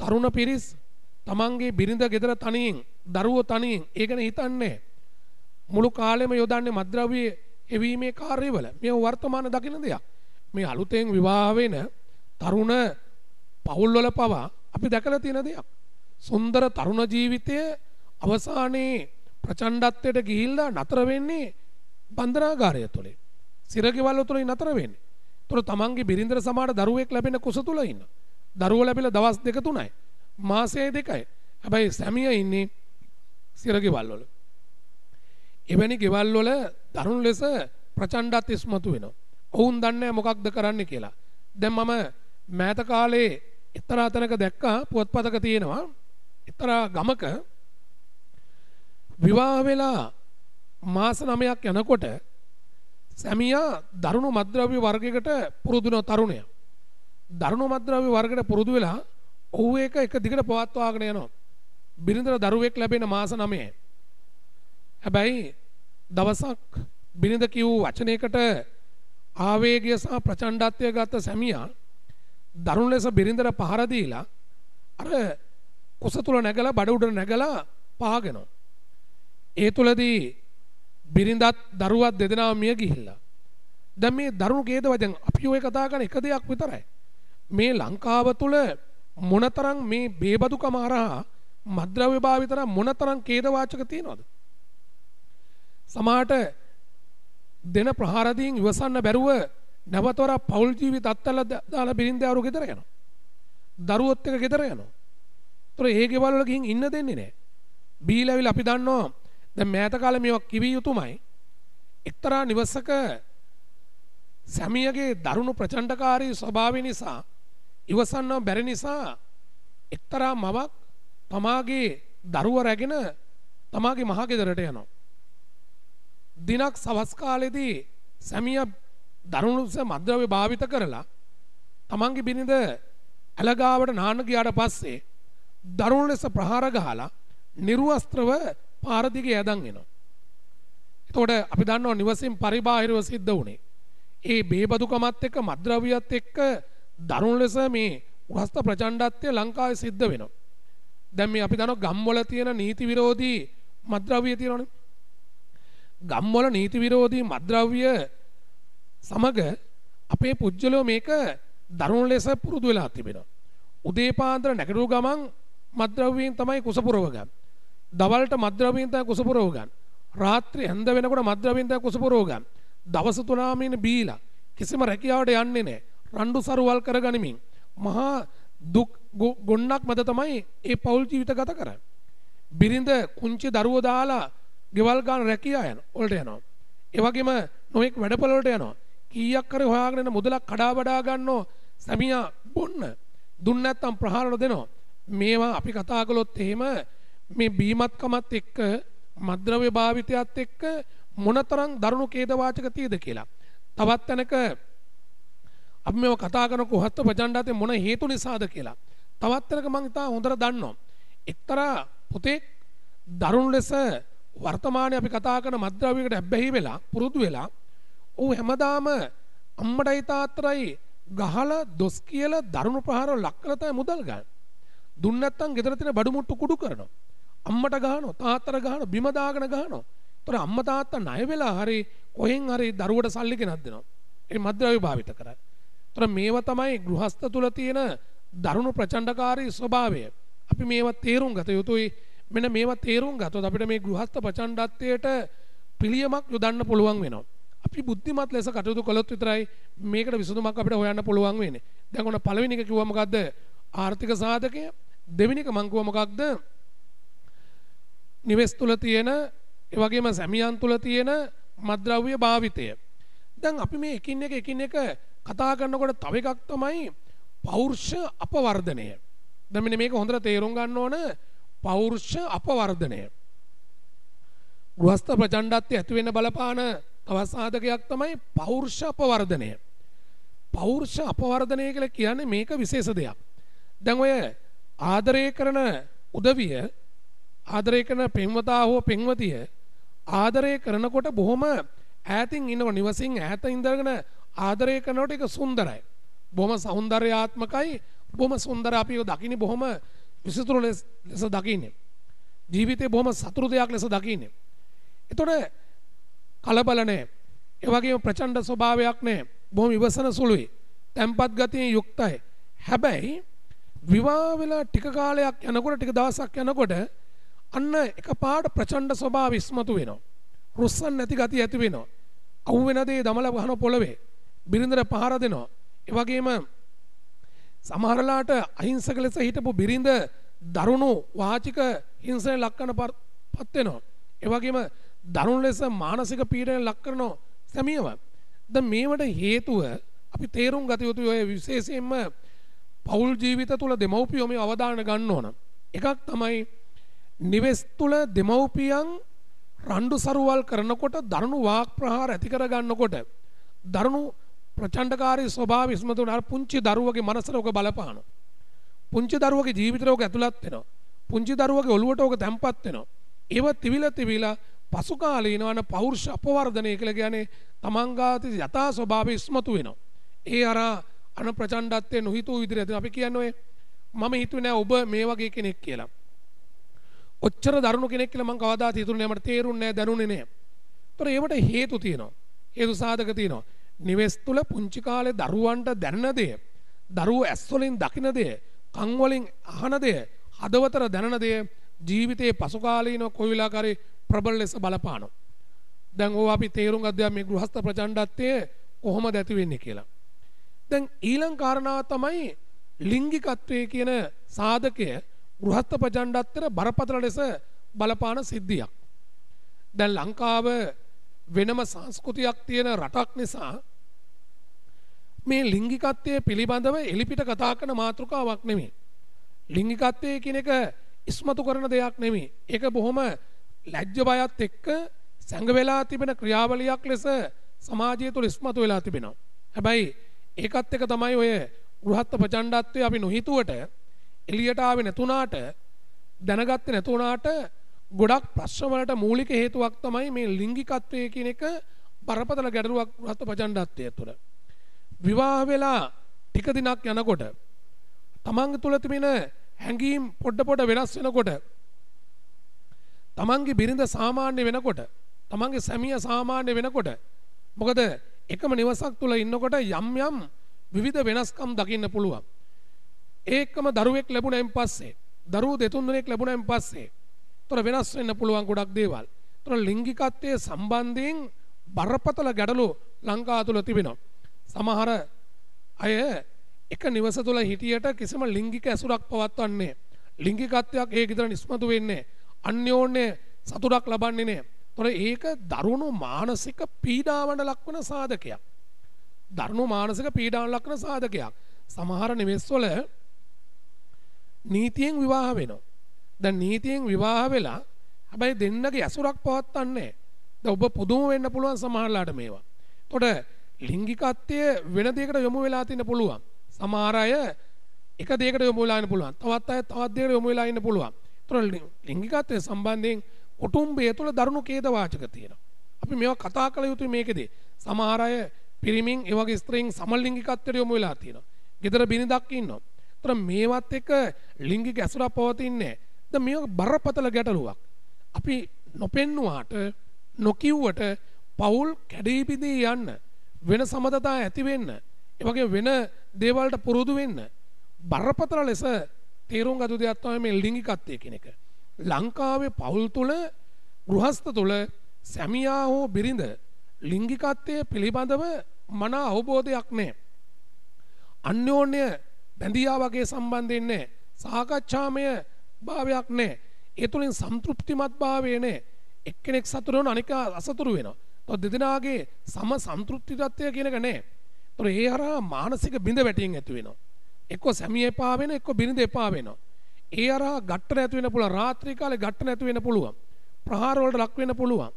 තරුණ පිරිස් තමන්ගේ බිරිඳ ගෙදර තනියෙන් දරුවෝ තනියෙන් ඒ ගැන හිතන්නේ මුළු කාලෙම යොදන්නේ මද්‍රව්‍ය එවීමේ කාර්යවල. මේ වර්තමාන දකින දෙයක්. මේ අලුතෙන් විවාහ වෙන තරුණ පවුල්වල පවා අපි දැකලා තියෙන දෙයක්. සුන්දර තරුණ ජීවිතය අවසානයේ ප්‍රචණ්ඩත්වයට ගිහිල්ලා නතර වෙන්නේ බන්ධනාගාරය තුළේ සිරගෙවල් තුළින් නතර වෙන්නේ. ඒතර තමන්ගේ බිරිඳර සමාට දරුවෙක් ලැබෙන කුස තුල ඉන්න. දරුවෝ ලැබිලා දවස් දෙක තුනයි. මාසය දෙකයි. හැබැයි සැමියා ඉන්නේ සිරගෙවල් වල. එවැනි ගෙවල් වල දරුණු ලෙස ප්‍රචණ්ඩත් ඉස්මතු වෙනවා. ඔවුන් දන්නේ මොකක්ද කරන්න කියලා. දැන් මම මෑත කාලේ එක්තරා තැනක දැක්කා පුවත්පතක තියෙනවා එක්තරා ගමක විවාහ වෙලා මාස 9ක් යනකොට සැමියා දරුණු මද්ද්‍රව්‍ය වර්ගයකට පුරුදුන තරුණයා. දරුණු මද්ද්‍රව්‍ය වර්ගයට පුරුදු වෙලා ඔහු ඒක එක දිගට පවත්වාගෙන යනවා. බිරිඳට දරුවෙක් ලැබෙන මාස 9. හැබැයි දවසක් බිරිඳ කිව් වචනයකට ආවේගය සහ ප්‍රචණ්ඩත්වය ගත සැමියා දරුණු ලෙස බිරිඳට පහර දීලා අර කුස තුල නැගලා බඩ උඩ නැගලා පහගෙනවා. ඒ තුලදී බිරිඳත් දරුවත් දෙදෙනා මිය ගිහිල්ලා. දැන් මේ දරුණු ඛේදවදෙන් අපි ඔය කතා කරන එක දෙයක් විතරයි. මේ ලංකාව තුල මොනතරම් මේ බේබදුකම හරහා මද්ද්‍රව්‍ය භාවිතර මොනතරම් ඛේදවාචක තියනවද? සමහරට දෙන ප්‍රහාරදීන් ඉවසන්න බැරුව නැවතවර පෞල් ජීවිත අත්හැරලා දාලා බිරින්දෑවරු ගෙදර යනවා. දරුවොත් එක ගෙදර යනවා. ඒතර ඒ ගෙවල් වල ගිහින් ඉන්න දෙන්නේ නැහැ. බීලාවිල අපි දන්නවා දැන් මෑත කාලේ මේවා කිවිය යුතුමයි. එක්තරා නිවසක සැමියගේ දරුණු ප්‍රචණ්ඩකාරී ස්වභාවය නිසා ඉවසන්න බැරි නිසා එක්තරා මවක් තමාගේ දරුව රැගෙන තමාගේ මහ ගෙදරට යනවා. දිනක් සවස් කාලෙදී සැමියා දරුණුස මද්‍රව්‍ය භාවිත කරලා තමන්ගේ බිරිඳ ඇලගාවට නාන්න ගියාට පස්සේ දරුණු ලෙස ප්‍රහාර ගහලා නිර්වස්ත්‍රව පාර දිගේ ඇදන් එනවා. එතකොට අපි දන්නවා නිවසින් පරිබාහිරව සිද්ධ වුණේ. ඒ බේබදුකමත් එක්ක මද්ද්‍රව්‍යත් එක්ක දරුණු ලෙස මේ උහස්ත ප්‍රචණ්ඩත්වය ලංකාවේ සිද්ධ වෙනවා. දැන් මේ අපි දන්නවා ගම්වල තියෙන නීති විරෝධී මද්ද්‍රව්‍ය තියෙනවනේ. ගම්වල නීති විරෝධී මද්ද්‍රව්‍ය සමග අපේ පුජ්‍යලෝ මේක දරුණු ලෙස පුරුදු වෙලා තිබෙනවා. උදේපාන්දර නැගිටු ගමන් මද්ද්‍රව්‍යයෙන් තමයි කුස පුරව ගන්නේ. දවල්ට මද්‍රව්‍යයෙන් තමයි කුස පුරව ගන්න. රාත්‍රියේ හැන්ද වෙනකොට මද්‍රව්‍යයෙන් තමයි කුස පුරව ගන්න. දවස් තුනම ඉන්නේ බීලා කිසිම රැකියාවට යන්නේ නැහැ. රණ්ඩු සරුවල් කරගනිමින් මහා දුක් ගොන්නක් මැද තමයි ඒ පෞල් ජීවිත ගත කරන්නේ. බිරිඳ කුංචි දරුවෝ දාලා ගෙවල් ගන්න රැකියා යන වලට යනවා. ඒ වගේම නොඑක් වැඩපොළ වලට යනවා. කීයක් කර හොයාගෙන මුදලක් කඩා බඩා ගන්නෝ සැමියා බොන්න. දුන්න නැත්නම් ප්‍රහාරණ දෙනවා. මේවා අපි කතා කළොත් එහෙම මේ බීමත්කමත් එක්ක මද්‍රව්‍ය භාවිතයත් එක්ක මොනතරම් දරුණු කේදවාචක තියද කියලා. තවත් තැනක අපි මේව කතා කරන කොහත් ප්‍රජණ්ඩාතේ මොන හේතු නිසාද කියලා. තවත් තැනක මම ඉතාල හොඳට දන්නවා. එක්තරා පුතේ දරුණු ලෙස වර්තමානයේ අපි කතා කරන මද්‍රව්‍යයකට හැබ්බැහි වෙලා පුරුදු වෙලා ඌ හැමදාම අම්මටයි තාත්තටයි ගහලා දොස් කියලා දරුණු ප්‍රහාර ලක් කරලා තමයි මුදල් ගන්න. දුන්න නැත්නම් ගෙදර තියෙන බඩු මුට්ටු කුඩු කරනවා. අම්මට ගහනවා තාත්තට ගහනවා බිම දාගෙන ගහනවා. ඒතර අම්මා තාත්තා ණය වෙලා හරි කොහෙන් හරි දරුවට සල්ලි ගෙනත් දෙනවා. ඒ මද්ද්‍රව්‍ය භාවිත කරයි. ඒතර මේවා තමයි ගෘහස්ත තුල තියෙන දරුණු ප්‍රචණ්ඩකාරී ස්වභාවය. අපි මේවා තේරුම් ගත යුතුයි. මෙන්න මේවා තේරුම් ගත්තොත් අපිට මේ ගෘහස්ත ප්‍රචණ්ඩත්වයට පිළියමක් යොදන්න පුළුවන් වෙනවා. අපි බුද්ධිමත් ලෙස කටයුතු කළොත් විතරයි මේකට විසඳුමක් අපිට හොයන්න පුළුවන් වෙන්නේ. දැන් ඔන්න පළවෙනි එක කිව්වා මොකද්ද? ආර්ථික සාධකය. දෙවෙනි එක මං කිව්වා මොකක්ද? නිවෙස් තුල තියෙන ඒ වගේම සැමියන් තුල තියෙන මත්ද්‍රව්‍ය භාවිතය. දැන් අපි මේ එකින් එක එකින් එක කතා කරනකොට තව එකක් තමයි පෞර්ෂ අපවර්ධනය. දැන් මෙන්න මේක හොඳට තේරුම් ගන්න ඕන පෞර්ෂ අපවර්ධනය. ගෘහස්ත ප්‍රචණ්ඩත්වයේ ඇති වෙන්න බලපාන තවත් සාධකයක් තමයි පෞර්ෂ අපවර්ධනය. පෞර්ෂ අපවර්ධනය කියලා කියන්නේ මේක විශේෂ දෙයක්. දැන් ඔය ආදරය කරන උදවිය ආදරය කරන පෙම්වතා හෝ පෙම්වතිය ආදරය කරනකොට බොහොම ඈතින් ඉන්නව නිවසින් ඈත ඉඳගෙන ආදරය කරනකොට ඒක සුන්දරයි. බොහොම సౌందర్యාත්මකයි. බොහොම සුන්දර අපිව දකින්නේ බොහොම විසිතුරු ලෙස දකින්නේ. ජීවිතේ බොහොම සතුරු දෙයක් ලෙස දකින්නේ. එතකොට කලබල නැහැ. ඒ වගේම ප්‍රචණ්ඩ ස්වභාවයක් නැහැ. බොහොම ඉවසන සුළුයි. tempat ගතියෙන් යුක්තයි. හැබැයි විවාහ වෙලා ටික කාලයක් යනකොට ටික දවසක් යනකොට අන්න එකපාරට ප්‍රචණ්ඩ ස්වභාව ඉස්මතු වෙනවා. රුස්සන් නැති ගතිය ඇති වෙනවා. අවු වෙන දේ දමල වහන පොළවේ බිරිඳට පහර දෙනවා. ඒ වගේම සමහරලාට අහිංසක ලෙස හිටපු බිරිඳ දරුණු වාචික හිංසනයට ලක් කරන පත් වෙනවා. ඒ වගේම දරුණු ලෙස මානසික පීඩනයට ලක් කරනවා සැමියව. දැන් මේවට හේතුව අපි තේරුම් ගත යුතුයි ඔය විශේෂයෙන්ම පෞල් ජීවිත තුල දෙමව්පියෝ මේ අවධානය ගන්න ඕන. එකක් තමයි නිවෙස් තුල දෙමව්පියන් රණ්ඩු සරුවල් කරනකොට දරුණු වාක් ප්‍රහාර ඇති කර ගන්නකොට දරුණු ප්‍රචණ්ඩකාරී ස්වභාව ඉස්මතු වෙන අර පුංචි දරුවගේ මනසට ඔක බලපාන. පුංචි දරුවගේ ජීවිතේට ඔක ඇතුළත් වෙනවා. පුංචි දරුවගේ ඔළුවට ඔක තැම්පත් වෙනවා. ඒව තිවිලා තිවිලා පසු කාලේ ඉනවන පෞරුෂ අපවර්ධනය කියලා කියන්නේ තමන්ගාති යථා ස්වභාවය ඉස්මතු වෙනවා. ඒ අර අන ප්‍රචණ්ඩත්වයේ නොහිතූ විදිහට අපි කියන්නේ මම හිතුවේ නෑ ඔබ මේ වගේ කෙනෙක් කියලා. ඔච්චර දරුණු කෙනෙක් කියලා මං කවදාත් හිතුනේ මට තේරුන්නේ නැහැ දැනුනේ නැහැ. ඒතර ඒවට හේතු තියෙනවා. හේතු සාධක තියෙනවා. නිවෙස් තුල පුංචි කාලේ දරුවන්ට දැනෙන දේ, දරුවෝ ඇස් වලින් දකින දේ, කන් වලින් අහන දේ, හදවතට දැනෙන දේ ජීවිතයේ පසු කාලීන කොවිලාකාරී ප්‍රබල ලෙස බලපානවා. දැන් ඕවා අපි තේරුම් ගත්තා මේ ගෘහස්ත ප්‍රචණ්ඩත්වයේ කොහොමද ඇති වෙන්නේ කියලා. දැන් ඊළඟ කාරණාව තමයි ලිංගිකත්වයේ කියන සාධකය ගෘහස්ත ප්‍රචණ්ඩත්තර බරපතල ලෙස බලපාන සිද්ධියක්. දැන් ලංකාව වෙනම සංස්කෘතියක් තියෙන රටක් නිසා මේ ලිංගිකත්වය පිළිබඳව එලිපිට කතා කරන මාතෘකාවක් නෙමේ. ලිංගිකත්වය කියන එක ඉස්මතු කරන දෙයක් නෙමේ. ඒක බොහොම ලැජ්ජ බයත් එක්ක සැඟ වෙලා තිබෙන ක්‍රියාවලියක් ලෙස සමාජය තුළ ඉස්මතු වෙලා තිබෙනවා. හැබැයි ඒකත් එක තමයි ඔය ගෘහත්ත ප්‍රචණ්ඩත්වය අපි නොහිතුවට එළියට ආවේ නැතුණාට දැනගත්තේ නැතුණාට ගොඩක් ප්‍රශ්න වලට මූලික හේතුවක් තමයි මේ ලිංගිකත්වය කියන එක බරපතල ගැටලුවක් රහත ප්‍රචණ්ඩත්වය තුළ. විවාහ වෙලා ටික දිනක් යනකොට තමන්ගේ තුළ තිබෙන හැඟීම් පොඩ පොඩ වෙනස් වෙනකොට තමන්ගේ බිරිඳ සාමාන්‍ය වෙනකොට තමන්ගේ සැමිය සාමාන්‍ය වෙනකොට මොකද එකම නිවසක් තුළ ඉන්නකොට යම් යම් විවිධ වෙනස්කම් දකින්න පුළුවන්. ඒකම දරුවෙක් ලැබුණයින් පස්සේ දරුවෝ දෙතුන් දෙනෙක් ලැබුණයින් පස්සේ තොර වෙනස් වෙන්න පුළුවන් ගොඩක් දේවල්. තොර ලිංගිකත්වයේ සම්බන්ධයෙන් බරපතල ගැටලු ලංකාව තුල තිබෙනවා. සමහර අය එක නිවස තුල හිටියට කිසිම ලිංගික ඇසුරක් පවත්වන්නේ ලිංගිකත්වයක් ඒ ගෙදර නිස්මතු වෙන්නේ අන්‍යෝන්‍ය සතුටක් ලබන්නේ නැහැ. තොර ඒක දරුණු මානසික පීඩාවට ලක්වන සාධකයක්. දරුණු මානසික පීඩාවට ලක්වන සාධකයක්. සමහර නිවෙස්වල නීතියෙන් විවාහ වෙනවා. දැන් නීතියෙන් විවාහ වෙලා හැබැයි දෙන්නගේ ඇසුරක් පවත්වන්නේ නැහැ. ඔබ පුදුම වෙන්න පුළුවන් සමහරලාට මේවා. එතකොට ලිංගිකත්වය වෙන දෙයකට යොමු වෙලා තින්න පුළුවන්. සමහර අය එක දෙයකට යොමු වෙලා ඉන්න පුළුවන්. තවත් අය තවත් දෙයකට යොමු වෙලා ඉන්න පුළුවන්. එතකොට ලිංගිකත්වය සම්බන්ධයෙන් කුටුම්බය තුළ දරුණු ඛේද වාචක තියෙනවා. අපි මේවා කතා කළ යුතුයි මේකෙදී. සමහර අය පිරිමින් ඒ වගේ ස්ත්‍රීන් සමලිංගිකත්වයට යොමු වෙලා තියෙනවා. gedara බිනිදක් ඉන්නවා. තොර මේවත් එක ලිංගික ඇසුරක් පවතින්නේ ද මේක බරපතල ගැටලුවක් අපි නොපෙන්නුවාට නොකිව්වට පවුල් කැඩී බිඳී යන්න වෙන සමතතා ඇති වෙන්න ඒ වගේ වෙන දේවල්ට පුරුදු වෙන්න බරපතල ලෙස තේරුම් ගත දෙයක් තමයි මේ ලිංගිකත්වය කියන එක ලංකාවේ පවුල් තුල ගෘහස්ත තුල සැමියා හෝ බිරිඳ ලිංගිකත්වය පිළිබඳව මන අවබෝධයක් නැහැ අන්‍යෝන්‍ය බැඳියා වගේ සම්බන්ධයෙන් නැහැ. සාකච්ඡාමය භාවයක් නැහැ. ඒ තුලින් සම්තෘප්තිමත් භාවය නැහැ. එක්කෙනෙක් සතුරු වෙනවා අනික අසතුරු වෙනවා. තොත් දෙදෙනාගේ සම සම්තෘප්ති තත්ත්වය කියන එක නැහැ. ඒතොර ඒ හරහා මානසික බිඳ වැටීම් ඇති වෙනවා. එක්ක සැමිය එපා වෙනවා, එක්ක බිරිඳ එපා වෙනවා. ඒ හරහා ගැට්ට නැති වෙන්න පුළුවන්. රාත්‍රී කාලේ ගැට්ට නැති වෙන්න පුළුවන්. ප්‍රහාර වලට ලක් වෙන්න පුළුවන්.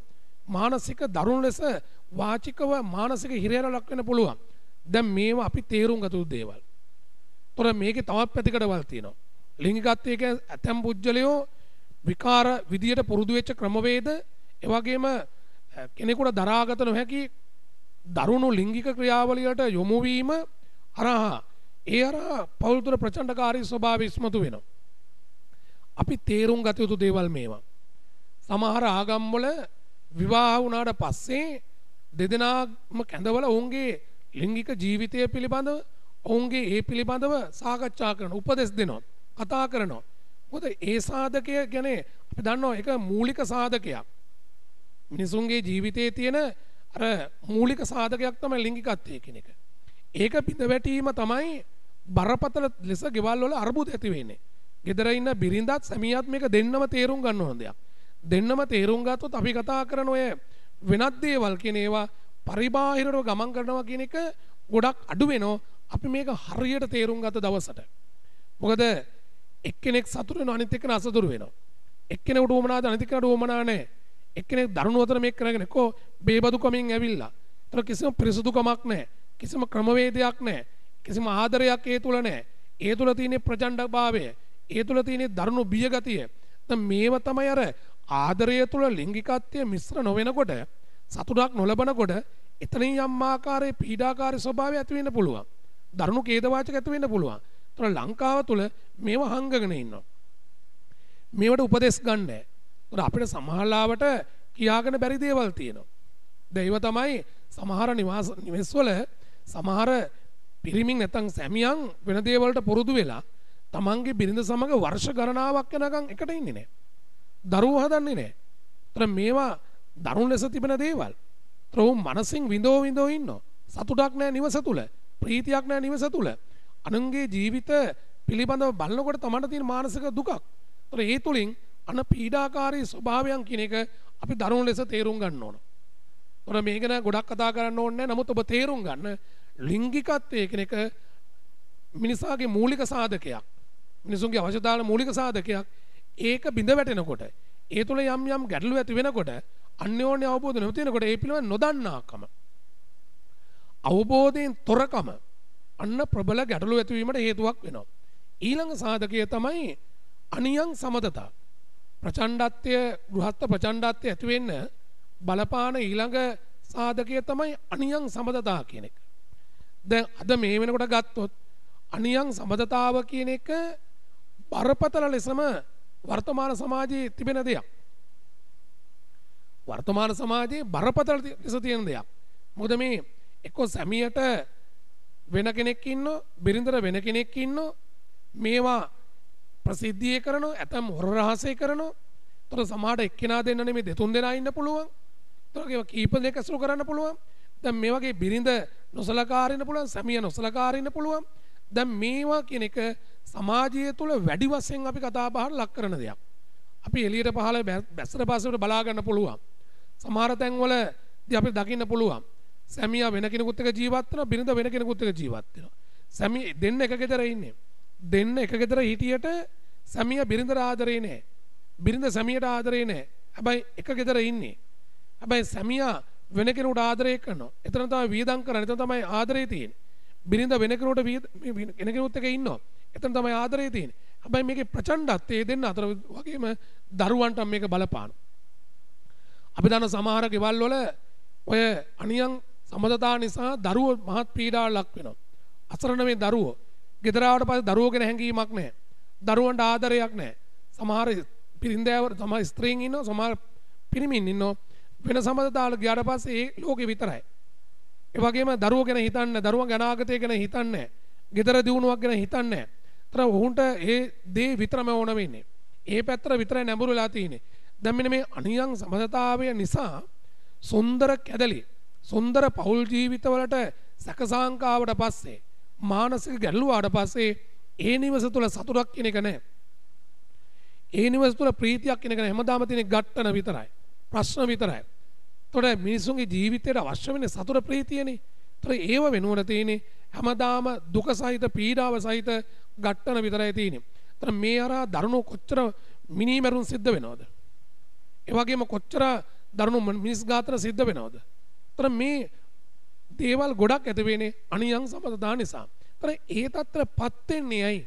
මානසික දරුණු ලෙස වාචිකව මානසික හිරිහැර ලක් වෙන්න පුළුවන්. දැන් මේවා අපි තේරුම් ගත යුතු දේවල්. තොර මේකේ තවත් පැතිකඩවල් තියෙනවා. ලිංගිකත්වය කියන්නේ ඇතම් පුජ්‍යලයෝ විකාර විදියට පුරුදු වෙච්ච ක්‍රමවේද ඒ වගේම කෙනෙකුට දරාගත නොහැකි දරුණු ලිංගික ක්‍රියාවලියට යොමු වීම අරහා ඒ අරහා පෞල් තුර ප්‍රචණ්ඩකාරී ස්වභාවය ඉස්මතු වෙනවා. අපි තේරුම් ගත යුතු දේවල් මේවා. සමහර ආගම්වල විවාහ වුණාට පස්සේ දෙදෙනාම කැඳවල ඔවුන්ගේ ලිංගික ජීවිතය පිළිබඳව ඔවුන්ගේ ඒ පිළිබඳව සාකච්ඡා කරන උපදෙස් දෙනවා කතා කරනවා මොකද ඒ සාධකය ගැන අපි දන්නවා ඒක මූලික සාධකයක් මිනිසුන්ගේ ජීවිතයේ තියෙන අර මූලික සාධකයක් තමයි ලිංගිකත්වය කියන එක ඒක පිටවැටීම තමයි බරපතල ලෙස ගෙවල් වල අර්බුද ඇති වෙන්නේ gedara ඉන්න බිරිඳත් සැමියාත් මේක දෙන්නම තේරුම් ගන්න ඕන දෙයක් දෙන්නම තේරුම් ගත්තොත් අපි කතා කරන ඔය වෙනත් දේවල් කියන ඒවා පරිබාහිරව ගමන් කරනවා කියන එක ගොඩක් අඩු වෙනවා අපි මේක හරියට තේරුම් ගත දවසට. මොකද එක්කෙනෙක් සතුරු වෙනවා අනිත් එක්කෙනා අසතුරු වෙනවා. එක්කෙනෙකුට උවමනාද අනිත් එක්කෙනාට උවමනා නැහැ. එක්කෙනෙක් දරුණු අතර මේක කරගෙන කො බේබදුකමින් ඇවිල්ලා. ඒතර කිසිම පිරිසුදුකමක් නැහැ. කිසිම ක්‍රමවේදයක් නැහැ. කිසිම ආදරයක් ඒ තුල නැහැ. ඒ තුල තියෙන ප්‍රචණ්ඩභාවය, ඒ තුල තියෙන දරුණු බියගතිය. දැන් මේව තමයි අර ආදරය තුල ලිංගිකත්වය මිශ්‍ර නොවෙනකොට සතුටක් නොලබනකොට එතනින් යම් ආකාරයේ පීඩාකාරී ස්වභාවය ඇති වෙන්න පුළුවන්. දරුණු කේදවාචක ඇති වෙන්න පුළුවන්. ඒතර ලංකාව තුල මේව හංගගෙන ඉන්නවා. මේවට උපදෙස් ගන්න නැහැ. අපිට සමහරලාවට කියාගෙන බැරි දේවල් තියෙනවා. දැන් ඒව තමයි සමහර නිවාස නිවෙස්වල සමහර පිරිමින් නැත්නම් සැමියන් වෙන දේවල්ට පුරුදු වෙලා තමන්ගේ බිරිඳ සමග වර්ෂ ගණනාවක් යනකම් එකට ඉන්නේ නැහැ. දරුවෝ හදන්නේ නැහැ. ඒතර මේවා දරුණු ලෙස තිබෙන දේවල්. ඒතර උන් මනසින් විඳෝ විඳෝ ඉන්නවා. සතුටක් නැහැ නිවස තුල. ප්‍රීතියක් නැහැ නිවස තුල. අනුන්ගේ ජීවිත පිළිබඳව බලනකොට තමන්ට තියෙන මානසික දුකක්. ඒතර ඒ තුලින් අන පීඩාකාරී ස්වභාවයන් කියන එක අපි දරුණු ලෙස තේරුම් ගන්න ඕන. ඒතර මේක ගැන ගොඩක් කතා කරන්න ඕනේ නමුත් ඔබ තේරුම් ගන්න ලිංගිකත්වය කියන එක මිනිසාගේ මූලික සාධකයක්. මිනිසුන්ගේ අවශ්‍යතාවන මූලික සාධකයක්. ඒක බිඳ වැටෙනකොට ඒ තුළ යම් යම් ගැටලු ඇති වෙනකොට අන්‍යෝන්‍ය අවබෝධ නැති වෙනකොට ඒ පිළිබඳ නොදන්නාකම අවබෝධයෙන් තොරකම අන්න ප්‍රබල ගැටලු ඇතිවීමට හේතුවක් වෙනවා. ඊළඟ සාධකය තමයි අනියං සමතතා. ප්‍රචණ්ඩත්වය ගෘහස්ත ප්‍රචණ්ඩත්වය ඇති වෙන්න බලපාන ඊළඟ සාධකය තමයි අනියං සමතතා කියන එක. දැන් අද මේ වෙනකොට ගත්තොත් අනියං සමතතාව කියන එක බරපතල ලෙසම වර්තමාන සමාජයේ තිබෙන දෙයක්. වර්තමාන සමාජයේ බරපතල ලෙස තියෙන දෙයක්. මොකද මේ එක්කෝ සැමියට වෙන කෙනෙක් ඉන්නෝ බිරිඳර වෙන කෙනෙක් ඉන්නෝ මේවා ප්‍රසිද්ධිය කරනෝ ඇතම් හොර රහසේ කරනෝ තොර සමහට එක්කෙනා දෙන්නනේ මේ දෙතුන් දෙනා ඉන්න පුළුවන් තොරගේ කීප දෙක ඇසුරු කරන්න පුළුවන් දැන් මේ වගේ බිරිඳ නොසලකා අරින්න පුළුවන් සැමියා නොසලකා අරින්න පුළුවන් දැන් මේවා කියන එක සමාජය තුළ වැඩි වශයෙන් අපි කතා බහට ලක් කරන දෙයක් අපි එළියට පහළ බැස්සට පස්සට බලා ගන්න පුළුවන් සමහර තැන්වල අපි දකින්න පුළුවන් සැමියා වෙන කෙනෙකුත් එක්ක ජීවත් වෙනවා බිරිඳ වෙන කෙනෙකුත් එක්ක ජීවත් වෙනවා සැමිය දෙන්න එක ගෙදර ඉන්නේ දෙන්න එක ගෙදර හිටියට සැමියා බිරිඳට ආදරේ නැහැ බිරිඳ සැමියට ආදරේ නැහැ හැබැයි එක ගෙදර ඉන්නේ හැබැයි සැමියා වෙන කෙනෙකුට ආදරය කරනවා එතන තමයි වියදම් කරන්නේ එතන තමයි ආදරේ තියෙන්නේ බිරිඳ වෙන කෙනෙකුට වෙන කෙනෙකුත් එක්ක ඉන්නවා එතන තමයි ආදරේ තියෙන්නේ හැබැයි මේකේ ප්‍රචණ්ඩත්වය දෙන්න අතර වගේම දරුවන්ට මේක බලපාන. අපි දන්න සමහර ගෙවල් වල ඔය අනියම් සමජතා නිසා දරුවෝ මහත් පීඩාවට ලක් වෙනවා. අසරණ මේ දරුවෝ. ගෙදර ආවට පස්සේ දරුවෝ ගැන හැඟීමක් නැහැ. දරුවන්ට ආදරයක් නැහැ. සමහර පිරින්දෑවර සමහර ස්ත්‍රීන් ඉන්නවා සමහර පිරිමින් ඉන්නවා. වෙන සමජතාවල ගියාට පස්සේ ඒ ලෝකෙ විතරයි. ඒ වගේම දරුවෝ ගැන හිතන්නේ දරුවන් ගැන ආගතය ගැන හිතන්නේ නැහැ. ගෙදර දියුණුවක් ගැන හිතන්නේ නැහැ. තර ඔහුන්ට ඒ දේ විතරම ඕන වෙන්නේ. ඒ පැත්තට විතරයි නැඹුරුලා තියෙන්නේ. දැන් මෙන්න මේ අනියම් සමජතාවය නිසා සුන්දර කැදලි සුන්දර පෞල් ජීවිතවලට සැකසාංකාවට පස්සේ මානසික ගැල්ලුවාට පස්සේ ඒ නිවස තුළ සතුටක් කෙනෙක නෑ. ඒ නිවස තුළ ප්‍රීතියක් කෙනෙක හැමදාම තියෙන ගට්ටන විතරයි. ප්‍රශ්න විතරයි. තොට මිනිසුන්ගේ ජීවිතයට අවශ්‍ය වෙන සතුට ප්‍රීතියනේ. තොට ඒව වෙනුවට තියෙන්නේ හැමදාම දුක සහිත පීඩාව සහිත ගට්ටන විතරයි තියෙන්නේ. තොට මේ අරා දරුණු කොච්චර මිනීමැරුම් සිද්ධ වෙනවද? ඒ වගේම කොච්චර දරුණු මිනිස් ඝාතන සිද්ධ වෙනවද? තර මේ දේවල් ගොඩක් ඇතිවෙන්නේ අනියන් සමතදා නිසා. තර ඒ තත්ත්‍ර පත්වෙන්නේ ඇයි.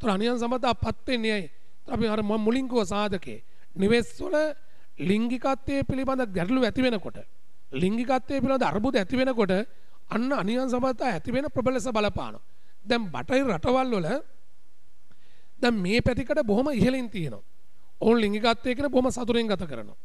තොර අනියන් සමතා පත්වෙන්නේ ඇයි. අපි අර මුලින්කුව සාධකේ. නිවෙස්වල ලිංගිකත්වය පිළිබඳ ගැටලු ඇති වෙනකොට. ලිංගිකත්වය පිළිබඳ අර්බුද ඇති වෙනකොට අන්න අනියන් සමතා ඇති වෙන ප්‍රබල ලෙස බලපානවා. දැන් බටහිර රටවල් වල දැන් මේ පැතිකඩ බොහොම ඉහළින් තියෙනවා. ඕන් ලිංගිකත්වය කියන බොහොම සතුටින් ගත කරනවා.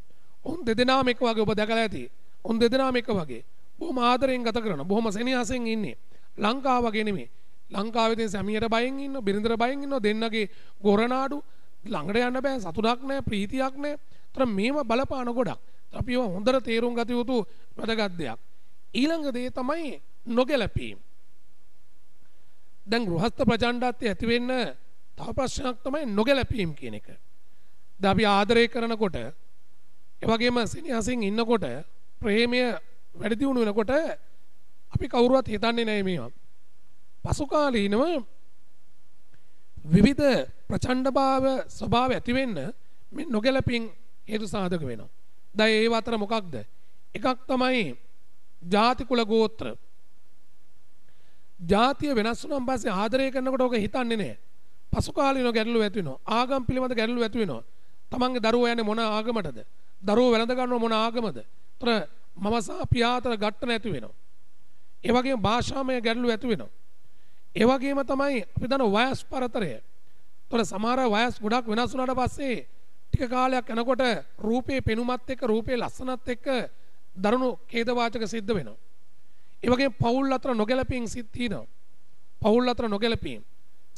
ඔවුන් දෙදෙනාම එක වගේ ඔබ දැකලා ඇති. උන් දෙදෙනාම එක වගේ. බොහොම ආදරෙන් ගත කරන. බොහොම සෙනෙහසෙන් ඉන්නේ. ලංකාව වගේ නෙමෙයි. ලංකාවේ තියෙන සැමියට බයෙන් ඉන්නවා, බිරිඳට බයෙන් ඉන්නවා, දෙන්නගේ ගොරනාඩු ළඟට යන්න බෑ, සතුටක් නෑ, ප්‍රීතියක් නෑ. ඒතර මේව බලපාන ගොඩක්. අපි ඒවා හොඳට තේරුම් ගත යුතු වැදගත් දෙයක්. ඊළඟ දේ තමයි නොගැලපීම. දැන් ගෘහස්ත ප්‍රචණ්ඩත්වය ඇති වෙන්න තව ප්‍රශ්නයක් තමයි නොගැලපීම් කියන එක. දැන් අපි ආදරය කරනකොට ඒ වගේම සෙනෙහසින් ඉන්නකොට ප්‍රේමය වැඩි දියුණු වෙනකොට අපි කවුරුවත් හිතන්නේ නැහැ මේවා. පසු කාලීනව විවිධ ප්‍රචණ්ඩභාව ස්වභාව ඇති වෙන්න මේ නොගැලපින් හේතු සාධක වෙනවා. දැන් ඒ අතර මොකක්ද? එකක් තමයි ಜಾති කුල ගෝත්‍ර. ජාතිය වෙනස් වුණාන් පස්සේ ආදරය කරනකොට ඔක හිතන්නේ නැහැ. පසු කාලීනව ගැටලු ඇති වෙනවා. ආගම් පිළිබඳ ගැටලු ඇති වෙනවා. තමන්ගේ දරුවා යන්නේ මොන ආගමටද? දරුවෝ වැළඳ ගන්නව මොන ආගමද? පාත්‍ර මම සහ ප්‍රියාතර ගැට්ටන ඇති වෙනවා. ඒ වගේම භාෂාමය ගැටලු ඇති වෙනවා. ඒ වගේම තමයි අපි දන වයස් පරතරය. ඒතොර සමහර වයස් ගොඩක් වෙනස් වුණාට පස්සේ ටික කාලයක් යනකොට රූපේ පෙනුමත් එක්ක රූපේ ලස්සනත් එක්ක දරුණු ඛේදවාචක සිද්ධ වෙනවා. ඒ වගේම පෞල් අතර නොගැලපීම් සිද්ධ තියෙනවා. පෞල් අතර නොගැලපීම්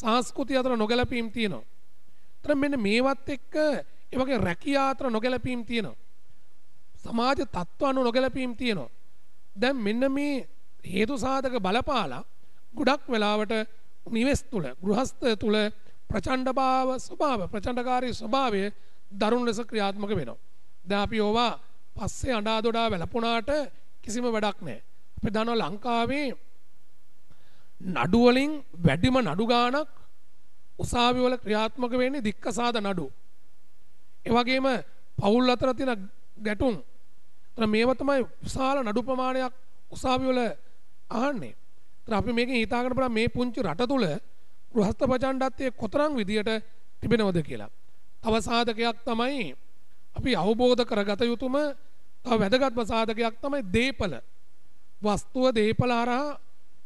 සංස්කෘතිය අතර නොගැලපීම් තියෙනවා. ඒතර මෙන්න මේවත් එක්ක ඒ වගේ රැකියා අතර නොගැලපීම් තියෙනවා. සමාජ තත්ත්ව අනු නොගැලපීම් තියෙනවා. දැන් මෙන්න මේ හේතු සාධක බලපාලා ගොඩක් වෙලාවට නිවෙස් තුළ ගෘහස්ථය තුළ ප්‍රචණ්ඩභාව ස්වභාව ප්‍රචණ්ඩකාරී ස්වභාවය දරුණු ලෙස ක්‍රියාත්මක වෙනවා. දැන් අපි ඕවා පස්සේ අඬා දොඩා වැළපුණාට කිසිම වැඩක් නැහැ. අපි දන්නවා ලංකාවේ නඩු වලින් වැඩිම නඩු ගාණක් උසාවි වල ක්‍රියාත්මක වෙන්නේ දික්කසාද නඩු. ඒ වගේම පවුල් අතර තියෙන ගැටුම් ඒතර මේව තමයි විශාල නඩු ප්‍රමාණයක් උසාවිවල අහන්නේ. ඒතර අපි මේකෙන් හිතාගන්න බලන්න මේ පුංචි රට තුල ගෘහස්ත ප්‍රචණ්ඩත්වයේ කොතරම් විදියට තිබෙනවද කියලා. තව සාධකයක් තමයි අපි අවබෝධ කරගත යුතුම තව වැදගත්ම සාධකයක් තමයි දීපල. වස්තුව දීපල හරහා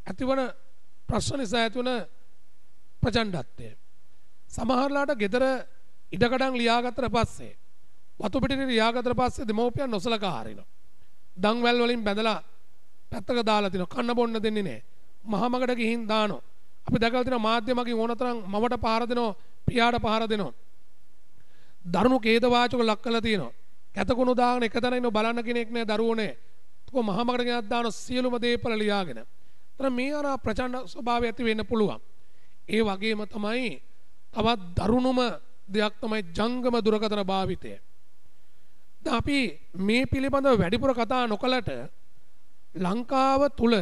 ඇතිවන ප්‍රශ්න නිසා ඇතිවන ප්‍රචණ්ඩත්වය. සමහරලාට gedara ඉඩකඩම් ලියාගත්තට පස්සේ වතු පිටින ලියාගත්තට පස්සේ දෙමෝපියන් නොසලකා හරිනවා. දන්වැල් වලින් බැඳලා පැත්තක දාලා තිනවා. කන්න බොන්න දෙන්නේ නැහැ. මහමගට ගිහින් දානවා. අපි දැකලා තියෙනවා මාධ්‍යමකින් ඕනතරම් මවට පහර දෙනවා, පියාට පහර දෙනවා. දරුණු කේද වාචක ලක් කරලා තියෙනවා. කැතකුණු දාගෙන එක තැන ඉන්න බලන්න කෙනෙක් නැහැ දරුවෝ නැහැ. කො මහමගට ගෙනත් දාන සියලුම දේපල ලියාගෙන. එතන මේ අර ප්‍රචණ්ඩ ස්වභාවය ඇති වෙන්න පුළුවන්. ඒ වගේම තමයි තවත් දරුණුම දෙයක් තමයි ජංගම දුරකථන භාවිතය. අපි මේ පිළිබඳව වැඩිපුර කතා නොකලට ලංකාව තුල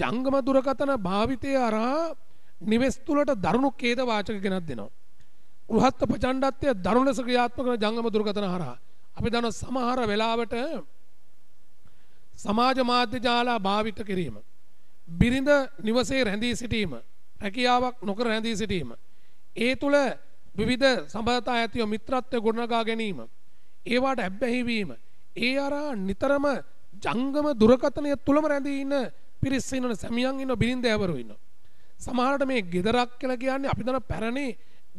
ජංගම දුරකථන භාවිතය අරහා නිවෙස් තුලට දරුණු ඛේදවාචක ගෙනත් දෙනවා. උහත් ප්‍රචණ්ඩත්වය දරුණු ලෙස ක්‍රියාත්මක කරන ජංගම දුරකථන හරහා අපි දන සමහර වෙලාවට සමාජ මාධ්‍ය ජාලා භාවිත කිරීම බිරිඳ නිවසේ රැඳී සිටීම රැකියාවක් නොකර රැඳී සිටීම ඒ තුල විවිධ සබඳතා ඇතිව මිත්‍රත්වය ගොඩනගා ගැනීම ඒවාට ඇබ්බැහිවීම. ඒ අරා නිතරම ජංගම දුරකථනය තුළම රැඳී ඉන්න පිරිස් ඉන්න සැමියන් ඉන්න බිරින්දෑවරු ඉන්න. සමහරට මේ ගෙදරක් කියලා කියන්නේ අපි දන පැරණි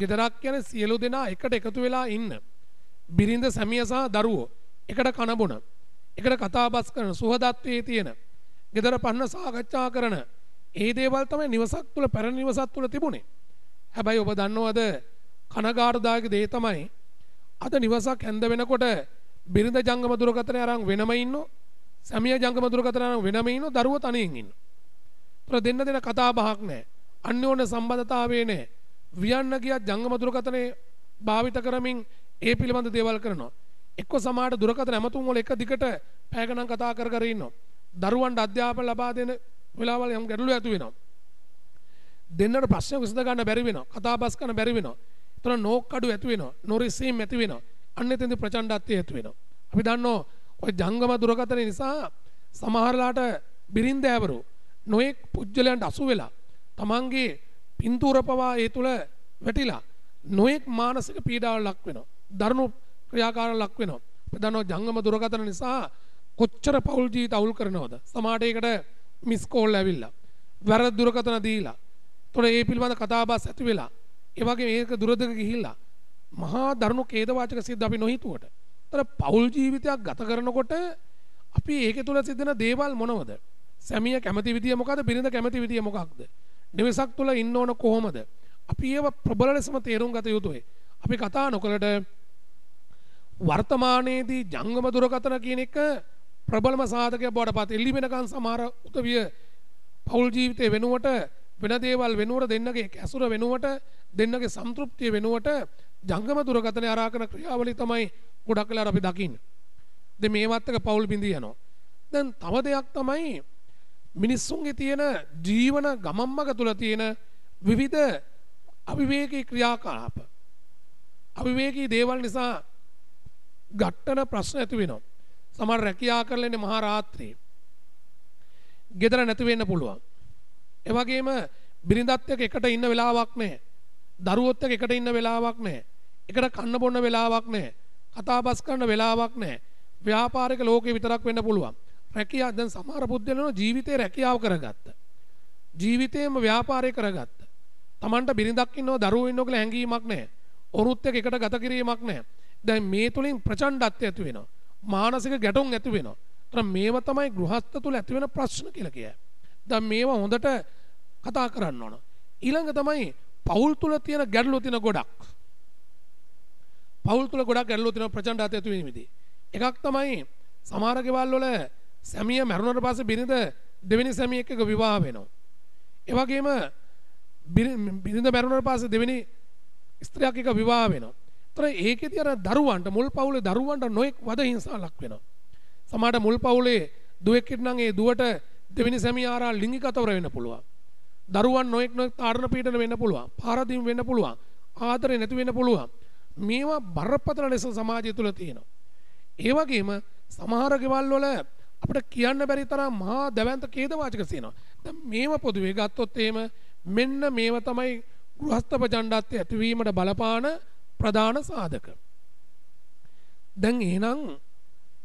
ගෙදරක් කියන සියලු දෙනා එකට එකතු වෙලා ඉන්න. බිරිඳ සැමිය සහ දරුවෝ එකට කනබොන. එකට කතාබස් කරන සුහදත්වයේ තියෙන. ගෙදර පන්න සාකච්ඡා කරන. ඒ දේවල් තමයි නිවසක් තුළ පැරණි නිවසක් තුළ තිබුණේ. හැබැයි ඔබ දන්නවද කනගාටුදායක දේ තමයි අද නිවසක් ඇඳ වෙනකොට බිරිඳ ජංගම දුරකථනය අරන් වෙනම ඉන්නවා. සැමියා ජංගම දුරකථනය අරන් වෙනම ඉන්නවා. දරුවෝ තනියෙන් ඉන්නවා. ඒතර දෙන්න දෙන කතා බහක් නැහැ. අන්‍යෝන්‍ය සම්බන්ධතාවයේ නැහැ. වියන්න ගියත් ජංගම දුරකථනේ භාවිත කරමින් ඒ පිළිබඳ දේවල් කරනවා. එක්ක සමහරට දුරකථන ඇමතුම් වල එක දිගට පැයකනම් කතා කර කර ඉන්නවා. දරුවන්ට අධ්‍යාපන ලබා දෙන වෙලාවල් යම් ගැටලු ඇති වෙනවා. දෙන්නට ප්‍රශ්න විසඳ ගන්න බැරි වෙනවා. කතාබස් කරන්න බැරි වෙනවා. තුළ නෝක්කඩු ඇති වෙනවා නොරිස්සීම් ඇති වෙනවා අන්න එතෙන්ද ප්‍රචණ්ඩත්වය ඇති වෙනවා අපි දන්නෝ ඔය ජංගම දුරකථන නිසා සමහරලාට බිරින්දෑවරු නොයෙක් පුද්ගලයන්ට අසු වෙලා තමන්ගේ පින්තූර පවා ඒ තුළ වැටිලා නොයෙක් මානසික පීඩාවට ලක් වෙනවා දරුණු ක්‍රියාකාරණ ලක් වෙනවා අපි දන්නෝ ජංගම දුරකථන නිසා කොච්චර පෞල් ජීවිත අවුල් කරනවද සමහරට ඒකට මිස් කෝල් ඇවිල්ලා වැරදි දුරකථන දීලා එතකොට ඒ පිළිබඳ කතාබස් ඇති වෙලා ඒ වගේ මේක දුරදක ගිහිල්ලා මහා දරුණු ඛේදවාචක සිද්ධ අපි නොහිතුවට. අර පෞල් ජීවිතයක් ගත කරනකොට අපි ඒක තුල සිදෙන දේවල් මොනවද? සැමිය කැමති විදිය මොකද්ද? බිරිඳ කැමති විදිය මොකක්ද? නිවසක් තුල ඉන්න ඕන කොහොමද? අපි ඒව ප්‍රබල ලෙසම තේරුම් ගත යුතුයි. අපි කතා නොකලට වර්තමානයේදී ජංගම දුරකථන කියන එක ප්‍රබලම සාධකයක් බවට පත් වෙලි වෙනකන් සමහර උදවිය පෞල් ජීවිතේ වෙනුවට වෙන දේවල් වෙනුවට දෙන්නගේ ඇසුර වෙනුවට දෙන්නගේ සම්තෘප්තිය වෙනුවට ජංගම දුරකථනය ආරාකන ක්‍රියාවලිය තමයි ගොඩක් වෙලාවට අපි දකින්නේ. දැන් මේවත් එක පෞල් බිඳී යනවා. දැන් තව දෙයක් තමයි මිනිස්සුන්ගේ තියෙන ජීවන ගමන් මඟ තුල තියෙන විවිධ අවිවේකී ක්‍රියාකලාප. අවිවේකී දේවල් නිසා ගැටන ප්‍රශ්න ඇති වෙනවා. සමහර රැකියා කරලා ඉන්නේ මහා රාත්‍රියේ. ගෙදර නැති වෙන්න පුළුවන්. ඒ වගේම බිරිඳත් එක්ක එකට ඉන්න වෙලාවක් නැහැ. දරුවොත් එක්ක එකට ඉන්න වෙලාවක් නැහැ. එකට කන්න බොන්න වෙලාවක් නැහැ. කතා බස් කරන්න වෙලාවක් නැහැ. ව්‍යාපාරික ලෝකේ විතරක් වෙන්න පුළුවන්. රැකියාව දැන් සමහර පුද්ගලයෝ ජීවිතේ රැකියාව කරගත්ත. ජීවිතේම ව්‍යාපාරය කරගත්ත. Tamanට බිරිඳක් ඉන්නවා දරුවෝ ඉන්නවා කියලා හැඟීමක් නැහැ. ඔරුත් එක්ක එකට ගත කිරීමක් නැහැ. දැන් මේ තුලින් ප්‍රචණ්ඩත්වය ඇති වෙනවා. මානසික ගැටුම් ඇති වෙනවා. ඒතර මේවා තමයි ගෘහස්ත තුල ඇති වෙන ප්‍රශ්න කියලා කියයි. දැන් මේවා හොඳට කතා කරන්න ඕන. ඊළඟ තමයි පවුල් තුල තියෙන ගැටලුව තියෙන ගොඩක්. පවුල් තුල ගොඩක් ගැටලුව තියෙන ප්‍රචණ්ඩ අතයතු වීමේදී. එකක් තමයි සමහර ගෙවල් වල සැමිය මැරුණට පස්සේ බිරිඳ දෙවෙනි සැමියෙක් එක්ක විවාහ වෙනවා. ඒ වගේම බිරිඳ මැරුණට පස්සේ දෙවෙනි ස්ත්‍රියක් එක්ක විවාහ වෙනවා. ඒතර ඒකේදී අර දරුවන්ට මුල් පවුලේ දරුවන්ට නොඑක් වද හිංසා ලක් වෙනවා. සමහරට මුල් පවුලේ දුවෙක් හිටනම් ඒ දුවට දෙවෙනි සැමියා ආරා ලිංගිකතවර වෙන්න පුළුවන්. දරුවන් නොයෙක් නොයෙක් තාඩන පීඩන වෙන්න පුළුවන් පාරදීම් වෙන්න පුළුවන් ආදරේ නැති වෙන්න පුළුවන් මේවා බරපතල ලෙස සමාජය තුළ තියෙනවා ඒ වගේම සමහර ගෙවල් වල අපිට කියන්න බැරි තරම් මහා දැවැන්ත ඛේදවාචක තියෙනවා දැන් මේව පොදුවේ ගත්තොත් එහෙම මෙන්න මේව තමයි ගෘහස්ත ප්‍රජණ්ඩත්වයේ ඇතිවීමට බලපාන ප්‍රධාන සාධක දැන් එහෙනම්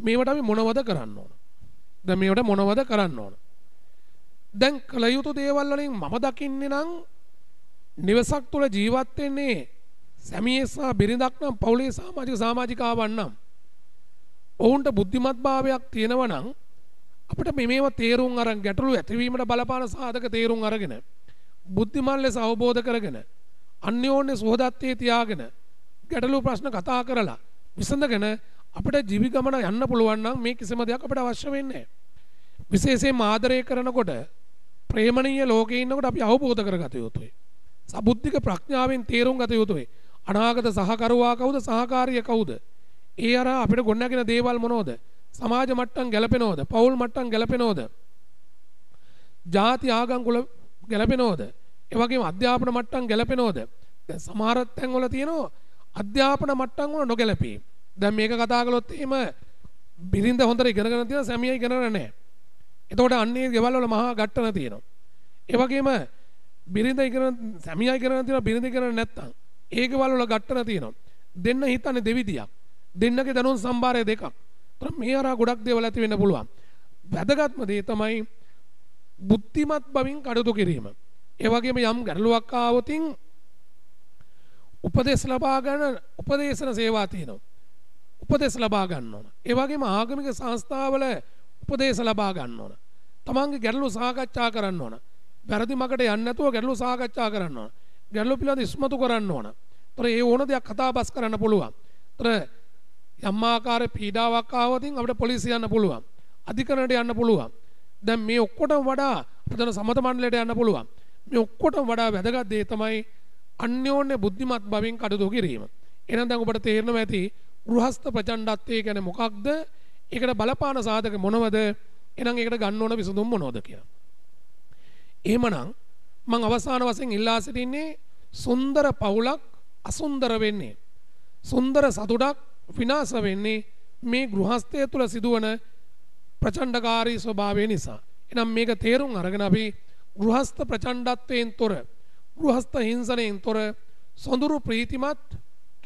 මේවට අපි මොනවද කරන්න ඕන දැන් මේවට මොනවද කරන්න ඕන දැන් කළ යුතු දේවල් වලින් මම දකින්නේ නම් නිවසක් තුල ජීවත් වෙන්නේ සැමියෙක් සහ බිරිඳක් නම් පවුලේ සමාජික සමාජිකාවන් නම් ඔවුන්ට බුද්ධිමත්භාවයක් තියෙනවා නම් අපිට මේව තේරුම් අරන් ගැටලු ඇතිවීමට බලපාන සාධක තේරුම් අරගෙන බුද්ධිමත් ලෙස අවබෝධ කරගෙන අන්‍යෝන්‍ය සුහදත්වයේ තියාගෙන ගැටලු ප්‍රශ්න කතා කරලා විසඳගෙන අපිට ජීවි ගමන යන්න පුළුවන් නම් මේ කිසිම දෙයක් අපිට අවශ්‍ය වෙන්නේ නැහැ. විශේෂයෙන් ආදරය කරනකොට ප්‍රේමණීය ලෝකේ ඉන්නකොට අපි අවබෝධ කරගත යුතුයි. සබුද්ධික ප්‍රඥාවෙන් තේරුම් ගත යුතුයි. අනාගත සහකරුවා කවුද? සහකාරිය කවුද? ඒ අර අපිට ගොඩනගෙන දේවල් මොනෝද? සමාජ මට්ටම් ගැලපෙනවද? පවුල් මට්ටම් ගැලපෙනවද? ಜಾති ආගම් කුල ගැලපෙනවද? ඒ වගේම අධ්‍යාපන මට්ටම් ගැලපෙනවද? දැන් සමහර තැන්වල තියෙනවා අධ්‍යාපන මට්ටම් වල නොගැලපී. දැන් මේක කතා කළොත් එහෙම බිරිඳ හොඳට ඉගෙනගෙන තියෙන සැමියා ඉගෙනගෙන නැහැ. එතකොට අන්නේ ගෙවල් වල මහා ගැට්ටන තියෙනවා. ඒ වගේම බිරිඳ ඉගෙන සැමියා ඉගෙන තියෙනවා බිරිඳ ඉගෙන නැත්තම් ඒ ගෙවල් වල ගැට්ටන තියෙනවා. දෙන්න හිතන්නේ දෙවිදියක්. දෙන්නගේ දනොන් සම්භාරය දෙකක්. ඒතර මේ අරා ගොඩක් දේවල් ඇති වෙන්න පුළුවන්. වැදගත්ම දේ තමයි බුද්ධිමත් බවින් කටයුතු කිරීම. ඒ වගේම යම් ගැටලුවක් ආවොතින් උපදේශ ලබා ගන්න උපදේශන සේවා තියෙනවා. උපදේශ ලබා ගන්න ඕන. ඒ වගේම ආගමික සංස්ථාවල උපදේශ ලබා ගන්න ඕන. තමන්ගේ ගැටලු සාකච්ඡා කරන්න ඕන. වැරදි මකට යන්නේ නැතුව ගැටලු සාකච්ඡා කරන්න ඕන. ගැටලු පිළිබඳ ඉස්මතු කරන්න ඕන. ඒතර ඒ ඕන දෙයක් කතාබස් කරන්න පුළුවන්. ඒතර යම් ආකාරයේ පීඩාවක් ආවොත් අපිට පොලිසිය යන්න පුළුවන්. අධිකරණයට යන්න පුළුවන්. දැන් මේ ඔක්කොටම වඩා අපිට සමත මණ්ඩලයට යන්න පුළුවන්. මේ ඔක්කොටම වඩා වැදගත් දේ තමයි අන්‍යෝන්‍ය බුද්ධිමත් බවින් කටයුතු කිරීම. එහෙනම් දැන් ඔබට තේරෙනවා ඇති ගෘහස්ත ප්‍රචණ්ඩත්වය කියන්නේ මොකක්ද? ඒකට බලපාන සාධක මොනවද? එහෙනම් ඒකට ගන්න ඕන විසඳුම් මොනවද කියලා. එහෙමනම් මම අවසාන වශයෙන් ඉල්ලා සිටින්නේ සුන්දර පවුලක් අසුන්දර වෙන්නේ සුන්දර සතුටක් විනාශ වෙන්නේ මේ ගෘහස්ථය තුළ සිදුවන ප්‍රචණ්ඩකාරී ස්වභාවය නිසා. එනම් මේක තේරුම් අරගෙන අපි ගෘහස්ත ප්‍රචණ්ඩත්වයෙන් තොර ගෘහස්ත හිංසනයෙන් තොර සොඳුරු ප්‍රීතිමත්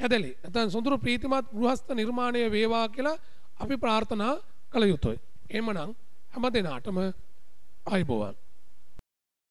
ඇදලි. නැත්නම් සොඳුරු ප්‍රීතිමත් ගෘහස්ත නිර්මාණය වේවා කියලා අපි ප්‍රාර්ථනා කළ යුතුය. එහෙමනම් හැම දෙනාටම අයිබෝවන්